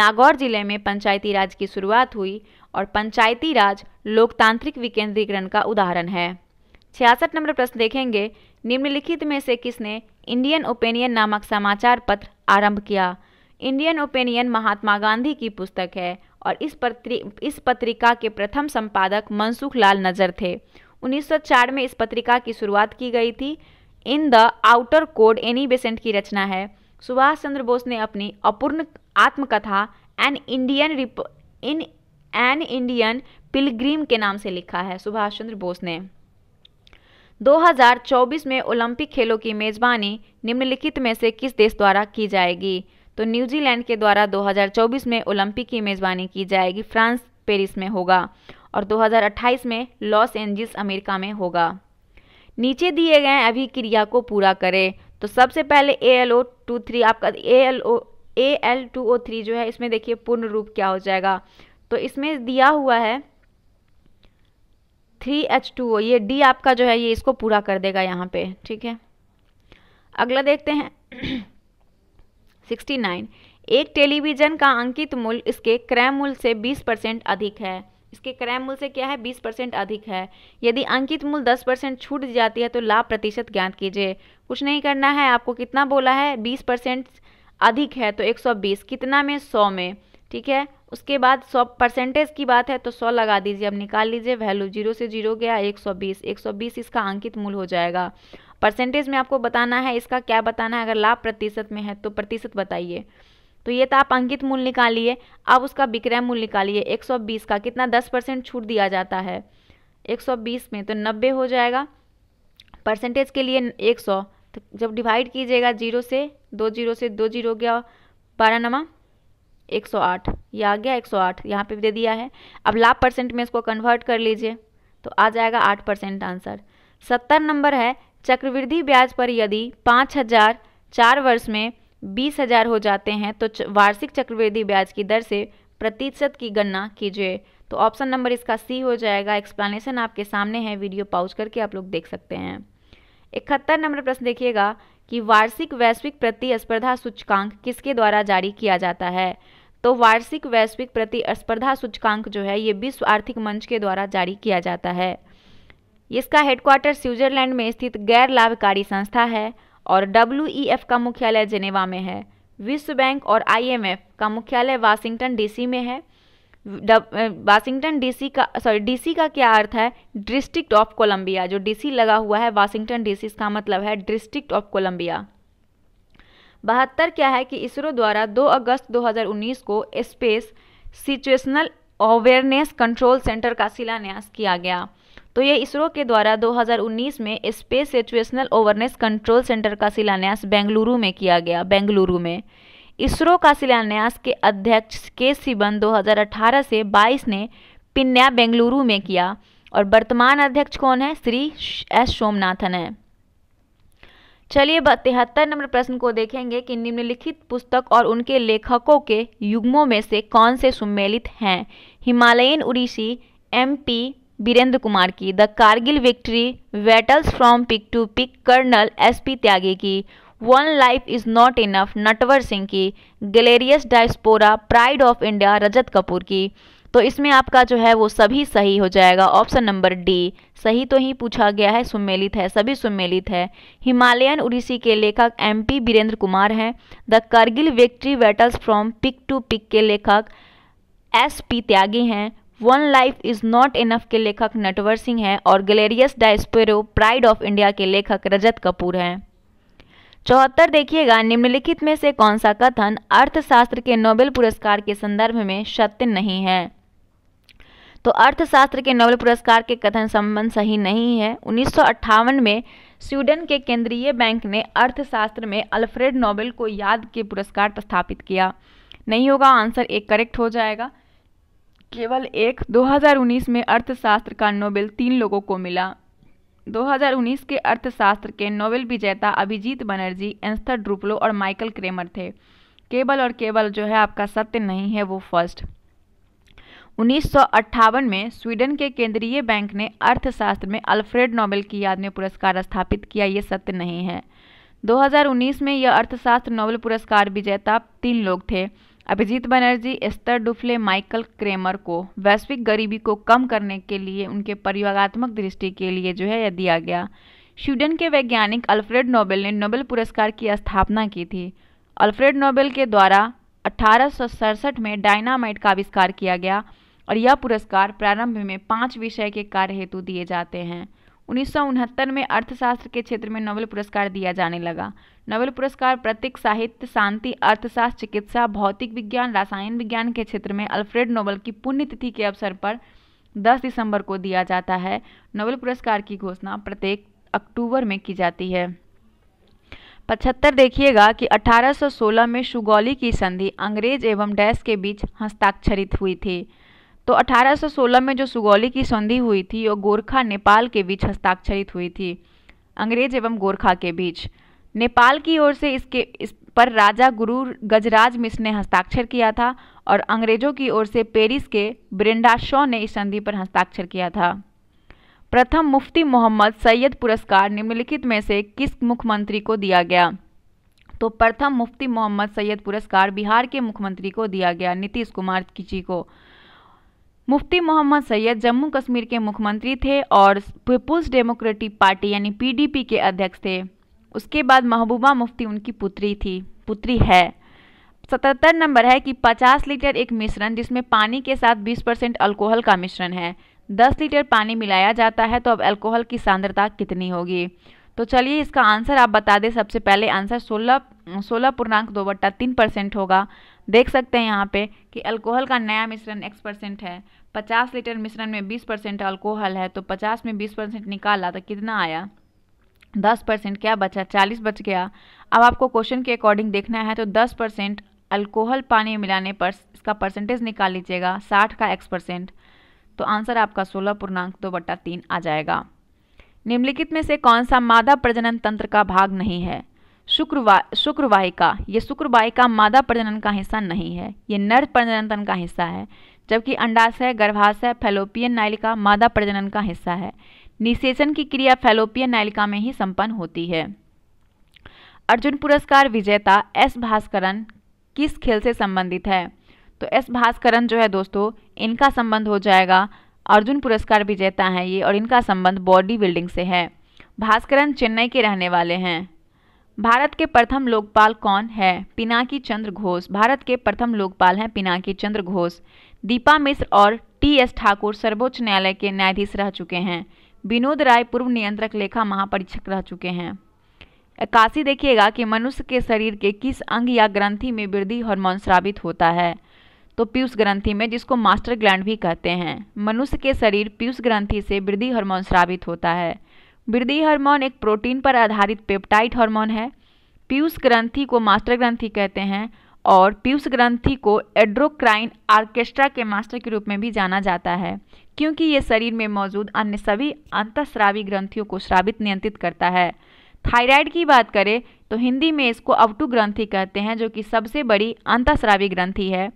नागौर जिले में पंचायती राज की शुरुआत हुई और पंचायती राज लोकतांत्रिक विकेंद्रीकरण का उदाहरण है छियासठ नंबर प्रश्न देखेंगे निम्नलिखित में से किसने इंडियन ओपिनियन नामक समाचार पत्र आरंभ किया इंडियन ओपिनियन महात्मा गांधी की पुस्तक है और इस पत्रि इस पत्रिका के प्रथम संपादक मनसुख लाल नजर थे 1904 में इस पत्रिका की शुरुआत की गई थी in the outer court Annie Besant की रचना है सुभाष चंद्र बोस ने अपनी अपूर्ण आत्मकथा an Indian rip in an Indian pilgrim के नाम से लिखा है सुभाष चंद्र बोस ने 2024 में ओलंपिक खेलों की मेजबानी निम्नलिखित में से किस देश द्वारा की जाएगी तो न्यूजीलैंड के द्वारा 2024 में ओलंपिक की मेजबानी की जाएगी फ्रांस पेरिस में होगा और 2028 में लॉस एंजल्स अमेरिका में होगा नीचे दिए गए अभी क्रिया को पूरा करें तो सबसे पहले A L O two three आपका A L O A L two O three जो है इसमें देखिए पूर्ण रूप क्या हो जाएगा तो इसमें दिया हुआ है थ्री एच टू ओ ये डी आपका जो है ये इसको पूरा कर देगा यहाँ पे ठीक है अगला देखते हैं सिक्सटी नाइन एक टेलीविज़न का अंकित मूल्य इसके क्रय मूल्य से बीस परसेंट अधिक है इसके क्रय मूल्य से क्या है बीस परसेंट अधिक है यदि अंकित मूल्य दस परसेंट छूट जाती है तो लाभ प्रतिशत ज्ञात कीजिए कुछ नहीं करना है आपको कितना बोला है बीस परसेंट अधिक है तो एक सौ बीस कितना में सौ में ठीक है उसके बाद सौ परसेंटेज की बात है तो सौ लगा दीजिए अब निकाल लीजिए वैल्यू जीरो से जीरो गया एक सौ बीस एक सौ बीस इसका अंकित मूल हो जाएगा परसेंटेज में आपको बताना है इसका क्या बताना है अगर लाभ प्रतिशत में है तो प्रतिशत बताइए तो ये तो आप अंकित मूल निकालिए अब उसका विक्रय मूल निकालिए एक सौ बीस का कितना दस परसेंट छूट दिया जाता है एक सौ बीस में तो नब्बे हो जाएगा परसेंटेज के लिए एक सौ तो जब डिवाइड कीजिएगा जीरो से दो जीरो से दो जीरो गया बारह नवा एक सौ आठ ये आ गया एक सौ आठ यहाँ पर दे दिया है अब लाभ परसेंट में इसको कन्वर्ट कर लीजिए तो आ जाएगा आठ परसेंट आंसर सत्तर नंबर है चक्रवृद्धि ब्याज पर यदि पाँच हजार चार वर्ष में बीस हजार हो जाते हैं तो वार्षिक चक्रवृद्धि ब्याज की दर से प्रतिशत की गणना कीजिए तो ऑप्शन नंबर इसका सी हो जाएगा एक्सप्लेनेशन आपके सामने है वीडियो पाउज करके आप लोग देख सकते हैं इकहत्तर नंबर प्रश्न देखिएगा कि वार्षिक वैश्विक प्रतिस्पर्धा सूचकांक किसके द्वारा जारी किया जाता है तो वार्षिक वैश्विक प्रतिस्पर्धा सूचकांक जो है ये विश्व आर्थिक मंच के द्वारा जारी किया जाता है इसका हेडक्वार्टर स्विट्जरलैंड में स्थित गैर लाभकारी संस्था है और डब्ल्यू e का मुख्यालय जेनेवा में है विश्व बैंक और आईएमएफ का मुख्यालय वाशिंगटन डीसी में है वाशिंगटन डीसी का सॉरी डीसी का क्या अर्थ है डिस्ट्रिक्ट ऑफ कोलंबिया जो डीसी लगा हुआ है वाशिंगटन डीसी का मतलब है डिस्ट्रिक्ट ऑफ कोलंबिया बहत्तर क्या है कि इसरो द्वारा 2 अगस्त 2019 को space situational awareness control centre का शिलान्यास किया गया तो ये इसरो के द्वारा 2019 में space situational awareness control centre का शिलान्यास बेंगलुरु में किया गया बेंगलुरु में इसरो का शिलान्यास के अध्यक्ष के सिवन 2018 से 22 ने पिन्या बेंगलुरु में किया और वर्तमान अध्यक्ष कौन है श्री एस सोमनाथन है चलिए तिहत्तर नंबर प्रश्न को देखेंगे कि निम्नलिखित पुस्तक और उनके लेखकों के युग्मों में से कौन से सुमेलित हैं Himalayan odyssey M P Virendra Kumar की the Kargil victory battles from peak to peak colonel S P Tyagi की one life is not enough Natwar Singh की glorious diaspora pride of India Rajat Kapoor की तो इसमें आपका जो है वो सभी सही हो जाएगा ऑप्शन नंबर डी सही तो ही पूछा गया है सुमेलित है सभी सुमेलित है हिमालयन उड़ीसी के लेखक एमपी वीरेंद्र कुमार हैं the Kargil victory battles from peak to peak के लेखक एस पी त्यागी हैं one life is not enough के लेखक नटवर सिंह हैं और glorious diaspora pride of India के लेखक रजत कपूर हैं चौहत्तर देखिएगा निम्नलिखित में से कौन सा कथन अर्थशास्त्र के नोबेल पुरस्कार के संदर्भ में सत्य नहीं है तो अर्थशास्त्र के नोबेल पुरस्कार के कथन संबंध सही नहीं है उन्नीस में स्वीडन के केंद्रीय बैंक ने अर्थशास्त्र में अल्फ्रेड नोबेल को याद के पुरस्कार प्रस्थापित किया नहीं होगा आंसर एक करेक्ट हो जाएगा केवल एक 2019 में अर्थशास्त्र का नोबेल तीन लोगों को मिला 2019 के अर्थशास्त्र के नोबेल विजेता अभिजीत बनर्जी एंस्थर ड्रुपलो और माइकल क्रेमर थे केवल और केवल जो है आपका सत्य नहीं है वो फर्स्ट उन्नीस में स्वीडन के केंद्रीय बैंक ने अर्थशास्त्र में अल्फ्रेड नोबेल की याद में पुरस्कार स्थापित किया ये सत्य नहीं है 2019 में यह अर्थशास्त्र नोबेल पुरस्कार विजेता तीन लोग थे Abhijit Banerjee Esther Duflo Michael Kremer को वैश्विक गरीबी को कम करने के लिए उनके प्रयोगात्मक दृष्टि के लिए जो है यह दिया गया स्वीडन के वैज्ञानिक अल्फ्रेड नोबेल ने नोबेल पुरस्कार की स्थापना की थी अल्फ्रेड नोबेल के द्वारा अठारह में डायनामाइट का आविष्कार किया गया और यह पुरस्कार प्रारंभ में पांच विषय के कार्य हेतु दिए जाते हैं उन्नीस में अर्थशास्त्र के क्षेत्र में नोबेल पुरस्कार दिया जाने लगा नोबेल पुरस्कार प्रतीक साहित्य शांति अर्थशास्त्र चिकित्सा भौतिक विज्ञान रासायन विज्ञान के क्षेत्र में अल्फ्रेड नोबेल की पुण्यतिथि के अवसर पर 10 दिसंबर को दिया जाता है नोबेल पुरस्कार की घोषणा प्रत्येक अक्टूबर में की जाती है पचहत्तर देखिएगा कि 1816 में सुगौली की संधि अंग्रेज एवं डैश के बीच हस्ताक्षरित हुई थी तो 1816 में जो सुगौली की संधि हुई थी और गोरखा नेपाल के बीच हस्ताक्षरित हुई थी अंग्रेज एवं गोरखा के बीच नेपाल की ओर से इसके इस पर राजा गुरु गजराज मिश्र ने हस्ताक्षर किया था और अंग्रेजों की ओर से पेरिस के ब्रिंडाशॉ ने इस संधि पर हस्ताक्षर किया था प्रथम मुफ्ती मोहम्मद सैयद पुरस्कार निम्नलिखित में से किस मुख्यमंत्री को दिया गया तो प्रथम मुफ्ती मोहम्मद सैयद पुरस्कार बिहार के मुख्यमंत्री को दिया गया नीतीश कुमार जी को मुफ्ती मोहम्मद सैयद जम्मू कश्मीर के मुख्यमंत्री थे और पीपुल्स डेमोक्रेटिक पार्टी यानी पीडीपी के अध्यक्ष थे उसके बाद महबूबा मुफ्ती उनकी पुत्री थी पुत्री है सतहत्तर नंबर है कि 50 लीटर एक मिश्रण जिसमें पानी के साथ 20 परसेंट अल्कोहल का मिश्रण है 10 लीटर पानी मिलाया जाता है तो अब अल्कोहल की सांद्रता कितनी होगी तो चलिए इसका आंसर आप बता दें सबसे पहले आंसर सोलह सोलह पूर्णांक दो बट्टा तीन परसेंट होगा देख सकते हैं यहाँ पे कि अल्कोहल का नया मिश्रण एक्स परसेंट है पचास लीटर मिश्रण में बीस परसेंट अल्कोहल है तो पचास में बीस परसेंट निकाला तो कितना आया दस परसेंट क्या बचा चालीस बच गया अब आपको क्वेश्चन के अकॉर्डिंग देखना है तो दस परसेंट अल्कोहल पानी मिलाने पर इसका परसेंटेज निकाल लीजिएगा साठ का एक्स परसेंट तो आंसर आपका सोलह पूर्णांक दो बट्टा तीन आ जाएगा निम्नलिखित में से कौन सा मादा प्रजनन तंत्र का भाग नहीं है शुक्रवा शुक्रवाहिका ये शुक्रवाहिका मादा प्रजनन का हिस्सा नहीं है ये नर प्रजनन तन का हिस्सा है जबकि अंडाशय गर्भाशय फैलोपियन नायलिका मादा प्रजनन का हिस्सा है निषेचन की क्रिया फैलोपियन नायलिका में ही संपन्न होती है अर्जुन पुरस्कार विजेता एस भास्करन किस खेल से संबंधित है तो एस भास्करन जो है दोस्तों इनका संबंध हो जाएगा अर्जुन पुरस्कार विजेता हैं ये और इनका संबंध बॉडी बिल्डिंग से है भास्करन चेन्नई के रहने वाले हैं भारत के प्रथम लोकपाल कौन है पिनाकी चंद्र घोष भारत के प्रथम लोकपाल हैं पिनाकी चंद्र घोष दीपा मिश्र और टी एस ठाकुर सर्वोच्च न्यायालय के न्यायाधीश रह चुके हैं विनोद राय पूर्व नियंत्रक लेखा महापरीक्षक रह चुके हैं इक्यासी देखिएगा कि मनुष्य के शरीर के किस अंग या ग्रंथि में वृद्धि हार्मोन स्रावित होता है तो पीयूष ग्रंथि में जिसको मास्टर ग्लैंड भी कहते हैं मनुष्य के शरीर पीयूष ग्रंथि से वृद्धि हार्मोन स्रावित होता है वृद्धि हार्मोन एक प्रोटीन पर आधारित पेप्टाइड हार्मोन है पीयूष ग्रंथि को मास्टर ग्रंथि कहते हैं और पीयूष ग्रंथि को एड्रोक्राइन आर्केस्ट्रा के मास्टर के रूप में भी जाना जाता है क्योंकि ये शरीर में मौजूद अन्य सभी अंतस्रावी ग्रंथियों को श्रावित नियंत्रित करता है थायराइड की बात करें तो हिंदी में इसको अवटू ग्रंथि कहते हैं जो कि सबसे बड़ी अंतस्रावी ग्रंथि है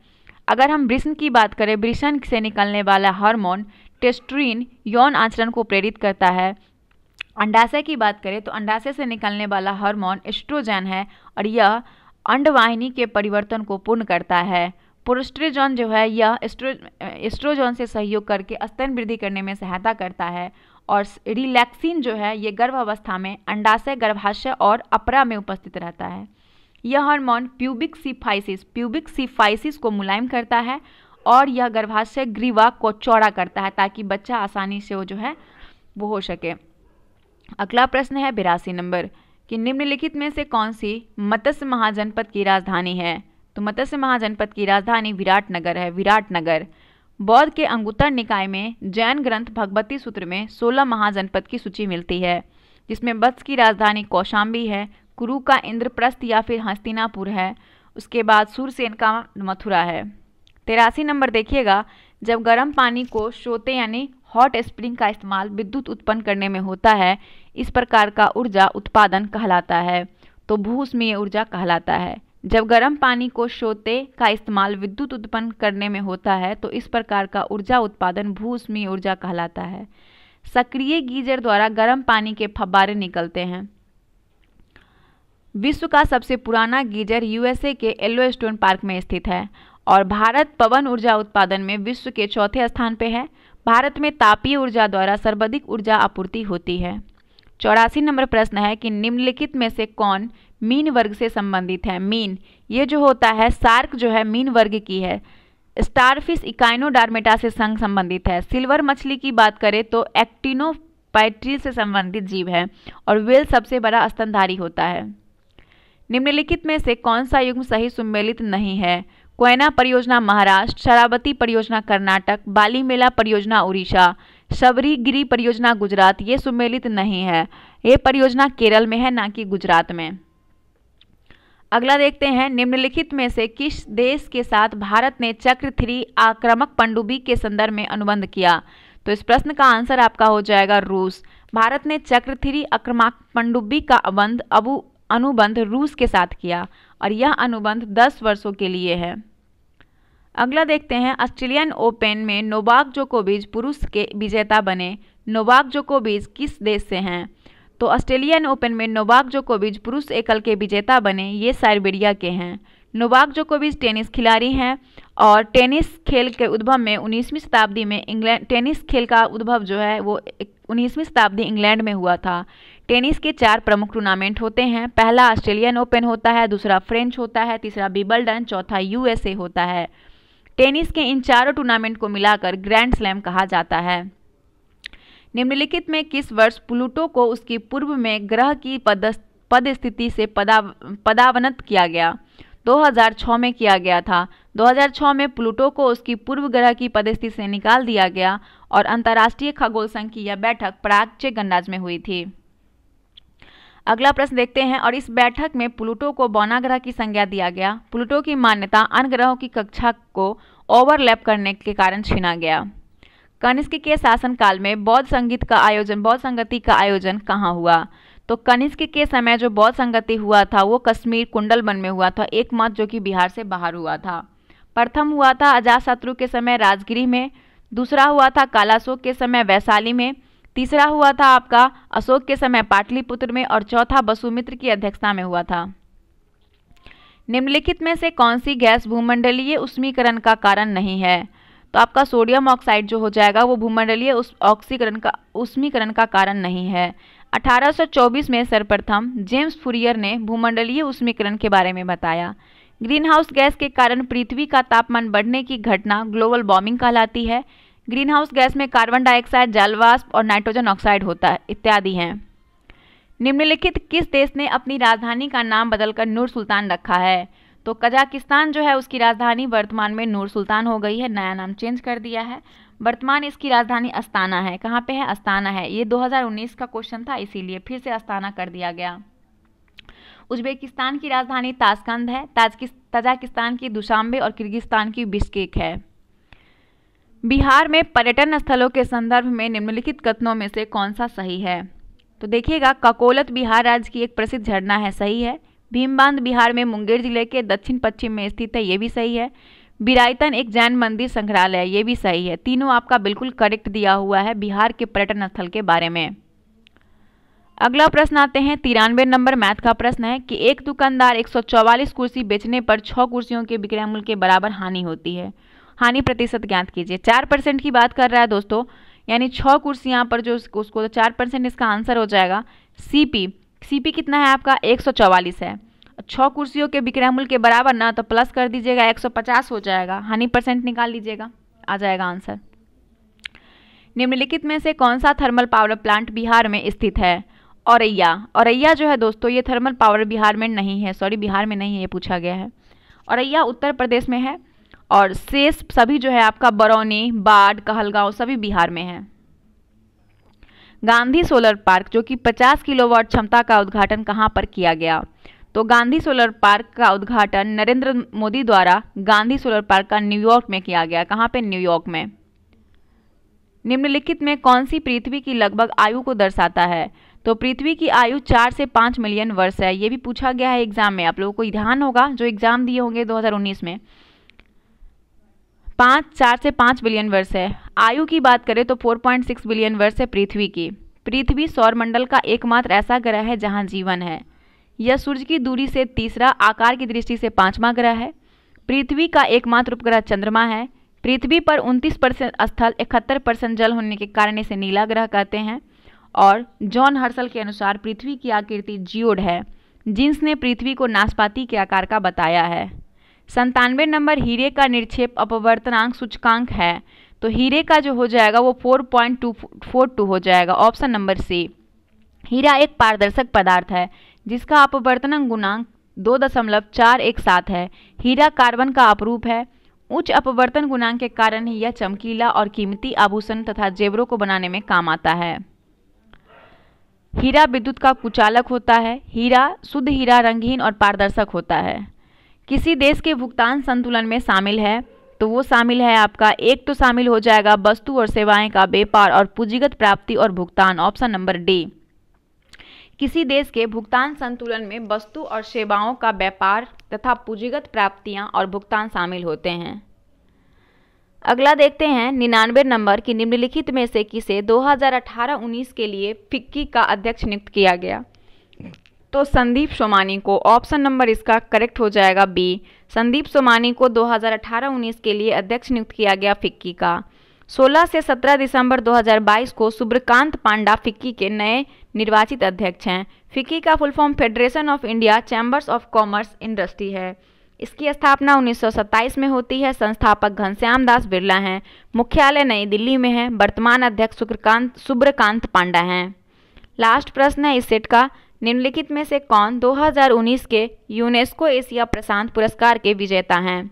अगर हम वृषण की बात करें वृषण से निकलने वाला हार्मोन टेस्ट्रीन यौन आचरण को प्रेरित करता है अंडाशय की बात करें तो अंडाशय से निकलने वाला हार्मोन एस्ट्रोजन है और यह अंडवाहिनी के परिवर्तन को पूर्ण करता है पुरुष्ट्रोजन जो है यह एस्ट्रो एस्ट्रोजन से सहयोग करके स्तन वृद्धि करने में सहायता करता है और रिलैक्सिन जो है ये गर्भावस्था में अंडाशय गर्भाशय और अपरा में उपस्थित रहता है यह hormone pubic symphysis pubic symphysis को मुलायम करता है और यह गर्भाशय ग्रीवा को चौड़ा करता है ताकि बच्चा आसानी से वो जो है वो हो सके अगला प्रश्न है बिरासी नंबर कि निम्नलिखित में से कौन सी मत्स्य महाजनपद की राजधानी है तो मत्स्य महाजनपद की राजधानी विराटनगर है विराटनगर बौद्ध के अंगुतर निकाय में जैन ग्रंथ भगवती सूत्र में सोलह महाजनपद की सूची मिलती है जिसमें बत्स की राजधानी कौशाम्बी है कुरु का इंद्रप्रस्थ या फिर हस्तिनापुर है उसके बाद सूरसेन का मथुरा है तिरासी नंबर देखिएगा जब गर्म पानी को श्रोते यानी हॉट स्प्रिंग का इस्तेमाल विद्युत उत्पन्न करने में होता है इस प्रकार का ऊर्जा उत्पादन कहलाता है तो भूस्मीय ऊर्जा कहलाता है जब गर्म पानी को शोते का इस्तेमाल विद्युत उत्पन्न करने में होता है तो इस प्रकार का ऊर्जा उत्पादन भूस्मीय ऊर्जा कहलाता है सक्रिय गीजर द्वारा गर्म पानी के फब्बारे निकलते हैं विश्व का सबसे पुराना गीजर यूएसए के येलो स्टोन पार्क में स्थित है और भारत पवन ऊर्जा उत्पादन में विश्व के चौथे स्थान पर है भारत में तापीय ऊर्जा द्वारा सर्वाधिक ऊर्जा आपूर्ति होती है चौरासी नंबर प्रश्न है कि निम्नलिखित में से कौन मीन वर्ग से संबंधित है मीन ये जो होता है सार्क जो है मीन वर्ग की है स्टारफिश इकाइनोडार्मेटा से संग संबंधित है सिल्वर मछली की बात करें तो एक्टिनो पैट्री से संबंधित जीव है और वेल सबसे बड़ा स्तनधारी होता है निम्नलिखित में से कौन सा युग्म सही सुमेलित नहीं है कोयना परियोजना महाराष्ट्र शराबती परियोजना कर्नाटक बाली मेला परियोजना उड़ीसा सबरी गिरी परियोजना गुजरात ये सुमेलित नहीं है ये परियोजना केरल में है ना कि गुजरात में अगला देखते हैं निम्नलिखित में से किस देश के साथ भारत ने चक्र थ्री आक्रामक पनडुब्बी के संदर्भ में अनुबंध किया तो इस प्रश्न का आंसर आपका हो जाएगा रूस भारत ने चक्र थ्री आक्रामक पनडुब्बी का अबंध अबू अनुबंध रूस के साथ किया और यह अनुबंध 10 वर्षों के लिए है अगला देखते हैं ऑस्ट्रेलियन ओपन में नोबाक जोकोविच पुरुष के विजेता बने नोबाक जोकोविच किस देश से हैं तो ऑस्ट्रेलियन ओपन में नोबाक जोकोविच पुरुष एकल के विजेता बने ये साइबेरिया के हैं नोबाक जोकोविच टेनिस खिलाड़ी हैं और टेनिस खेल के उद्भव में उन्नीसवीं शताब्दी में इंग्लैंड टेनिस खेल का उद्भव जो है वो उन्नीसवीं शताब्दी इंग्लैंड में हुआ था टेनिस के चार प्रमुख टूर्नामेंट होते हैं पहला ऑस्ट्रेलियन ओपन होता है दूसरा फ्रेंच होता है तीसरा बिबलडन चौथा यूएसए होता है टेनिस के इन चारों टूर्नामेंट को मिलाकर ग्रैंड स्लैम कहा जाता है निम्नलिखित में किस वर्ष प्लूटो को उसकी पूर्व में ग्रह की पद स्थिति से पदा पदावनत किया गया 2006 में किया गया था 2006 में प्लूटो को उसकी पूर्व ग्रह की पदस्थिति से निकाल दिया गया और अंतर्राष्ट्रीय खगोल संघ की यह बैठक प्राग चेक गणराज में हुई थी अगला प्रश्न देखते हैं और इस बैठक में प्लूटो को बौना ग्रह की संज्ञा दिया गया प्लूटो की मान्यता अन्य ग्रहों की कक्षा को ओवरलैप करने के कारण छीना गया कनिष्क के शासनकाल में बौद्ध संगीत का आयोजन बौद्ध संगति का आयोजन कहाँ हुआ तो कनिष्क के समय जो बौद्ध संगति हुआ था वो कश्मीर कुंडलबन में हुआ था एक मत जो कि बिहार से बाहर हुआ था प्रथम हुआ था अजात शत्रु के समय राजगिरी में दूसरा हुआ था कालाशोक के समय वैशाली में तीसरा हुआ था आपका अशोक के समय पाटलिपुत्र में और चौथा बसुमित्र की अध्यक्षता में हुआ था निम्नलिखित में से कौन सी गैस भूमंडलीय उष्मीकरण का कारण नहीं है तो आपका सोडियम ऑक्साइड जो हो जाएगा वो भूमंडलीय ऑक्सीकरण का उष्मीकरण का कारण नहीं है 1824 में सर्वप्रथम जेम्स फुरियर ने भूमंडलीय उष्मीकरण के बारे में बताया ग्रीन हाउस गैस के कारण पृथ्वी का तापमान बढ़ने की घटना ग्लोबल वार्मिंग कहलाती है ग्रीन हाउस गैस में कार्बन डाइऑक्साइड जलवाष्प और नाइट्रोजन ऑक्साइड होता है इत्यादि हैं निम्नलिखित किस देश ने अपनी राजधानी का नाम बदलकर नूर सुल्तान रखा है तो कजाकिस्तान जो है उसकी राजधानी वर्तमान में नूर सुल्तान हो गई है नया नाम चेंज कर दिया है वर्तमान इसकी राजधानी अस्ताना है कहाँ पे है अस्ताना है ये 2019 का क्वेश्चन था इसीलिए फिर से अस्ताना कर दिया गया उज्बेकिस्तान की राजधानी ताजकंद है तजाकिस्तान की दुशांबे और किर्गिस्तान की बिश्केक है बिहार में पर्यटन स्थलों के संदर्भ में निम्नलिखित कथनों में से कौन सा सही है तो देखिएगा ककोलत बिहार राज्य की एक प्रसिद्ध झरना है सही है भीम बांध बिहार में मुंगेर जिले के दक्षिण पश्चिम में स्थित है ये भी सही है बिरायतन एक जैन मंदिर संग्रहालय ये भी सही है तीनों आपका बिल्कुल करेक्ट दिया हुआ है बिहार के पर्यटन स्थल के बारे में अगला प्रश्न आते हैं तिरानवे नंबर मैथ का प्रश्न है कि एक दुकानदार 144 कुर्सी बेचने पर छः कुर्सियों के विक्रय मूल्य के बराबर हानि होती है हानि प्रतिशत ज्ञात कीजिए चार परसेंट की बात कर रहा है दोस्तों यानी छः कुर्सियाँ पर जो उसको तो चार परसेंट इसका आंसर हो जाएगा सीपी सीपी कितना है आपका एक सौ चौवालीस है छः कुर्सियों के विक्रय मूल्य के बराबर ना तो प्लस कर दीजिएगा एक सौ पचास हो जाएगा हानि परसेंट निकाल लीजिएगा आ जाएगा आंसर निम्नलिखित में से कौन सा थर्मल पावर प्लांट बिहार में स्थित है औरैया औरैया जो है दोस्तों ये थर्मल पावर बिहार में नहीं है सॉरी बिहार में नहीं है ये पूछा गया है औरैया उत्तर प्रदेश में है और शेष सभी जो है आपका बरौनी बाढ़ कहलगांव सभी बिहार में है गांधी सोलर पार्क जो कि 50 किलोवाट क्षमता का उद्घाटन कहाँ पर किया गया तो गांधी सोलर पार्क का उद्घाटन नरेंद्र मोदी द्वारा गांधी सोलर पार्क का न्यूयॉर्क में किया गया कहां पे न्यूयॉर्क में निम्नलिखित में कौन सी पृथ्वी की लगभग आयु को दर्शाता है तो पृथ्वी की आयु चार से पाँच मिलियन वर्ष है ये भी पूछा गया है एग्जाम में आप लोगों को ध्यान होगा जो एग्जाम दिए होंगे दो में पाँच चार से पाँच बिलियन वर्ष है आयु की बात करें तो 4.6 बिलियन वर्ष है पृथ्वी की पृथ्वी सौरमंडल का एकमात्र ऐसा ग्रह है जहाँ जीवन है यह सूर्य की दूरी से तीसरा आकार की दृष्टि से पाँचवा ग्रह है पृथ्वी का एकमात्र उपग्रह चंद्रमा है पृथ्वी पर 29 परसेंट स्थल इकहत्तर परसेंट जल होने के कारण इसे नीला ग्रह कहते हैं और जॉन हर्सल के अनुसार पृथ्वी की आकृति जियोड है जिन्स ने पृथ्वी को नाशपाती के आकार का बताया है संतानवे नंबर हीरे का निक्षेप अपवर्तनांक सूचकांक है तो हीरे का जो हो जाएगा वो four point two four two हो जाएगा ऑप्शन नंबर सी हीरा एक पारदर्शक पदार्थ है जिसका अपवर्तनांक गुणांक दो दशमलव चार एक सात है हीरा कार्बन का अपरूप है उच्च अपवर्तन गुणांक के कारण ही यह चमकीला और कीमती आभूषण तथा जेवरों को बनाने में काम आता है हीरा विद्युत का कुचालक होता है हीरा शुद्ध हीरा रंगहीन और पारदर्शक होता है किसी देश के भुगतान संतुलन में शामिल है तो वो शामिल है आपका एक तो शामिल हो जाएगा वस्तु और सेवाएं का व्यापार और पूंजीगत प्राप्ति और भुगतान ऑप्शन नंबर डी किसी देश के भुगतान संतुलन में वस्तु और सेवाओं का व्यापार तथा पूंजीगत प्राप्तियां और भुगतान शामिल होते हैं अगला देखते हैं निन्यानवे नंबर की निम्नलिखित में से किसे 2018-19 के लिए फिक्की का अध्यक्ष नियुक्त किया गया तो संदीप सोमानी को ऑप्शन नंबर इसका करेक्ट हो जाएगा बी संदीप सोमानी को 2018-19 के लिए अध्यक्ष नियुक्त किया गया फिक्की का 16 से 17 दिसंबर 2022 को सुब्रकांत पांडा फिक्की के नए निर्वाचित अध्यक्ष हैं फिक्की का full form federation of India chambers of commerce industry है इसकी स्थापना 1927 में होती है संस्थापक घनश्याम दास बिरला हैं मुख्यालय नई दिल्ली में है वर्तमान अध्यक्ष सुब्रकांत पांडा हैं लास्ट प्रश्न है इस सेट का निम्नलिखित में से कौन 2019 के यूनेस्को एशिया प्रशांत पुरस्कार के विजेता हैं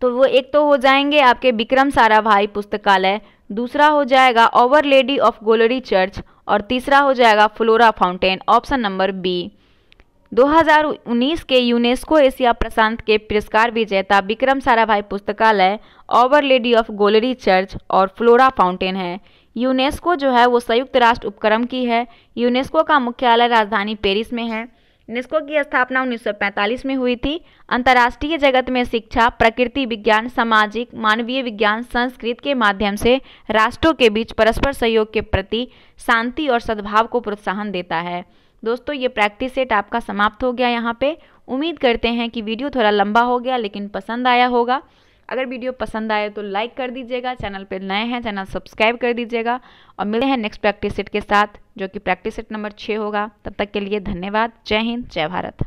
तो वो एक तो हो जाएंगे आपके विक्रम साराभाई पुस्तकालय दूसरा हो जाएगा our lady of glory church और तीसरा हो जाएगा Flora fountain option number B 2019 के यूनेस्को एशिया प्रशांत के पुरस्कार विजेता विक्रम साराभाई पुस्तकालय our lady of glory church और फ्लोरा फाउंटेन है यूनेस्को जो है वो संयुक्त राष्ट्र उपक्रम की है यूनेस्को का मुख्यालय राजधानी पेरिस में है यूनेस्को की स्थापना 1945 में हुई थी अंतर्राष्ट्रीय जगत में शिक्षा प्रकृति विज्ञान सामाजिक मानवीय विज्ञान संस्कृत के माध्यम से राष्ट्रों के बीच परस्पर सहयोग के प्रति शांति और सद्भाव को प्रोत्साहन देता है दोस्तों ये प्रैक्टिस सेट आपका समाप्त हो गया यहाँ पे उम्मीद करते हैं कि वीडियो थोड़ा लंबा हो गया लेकिन पसंद आया होगा अगर वीडियो पसंद आए तो लाइक कर दीजिएगा चैनल पर नए हैं चैनल सब्सक्राइब कर दीजिएगा और मिलते हैं नेक्स्ट प्रैक्टिस सेट के साथ जो कि प्रैक्टिस सेट नंबर छः होगा तब तक के लिए धन्यवाद जय हिंद जय भारत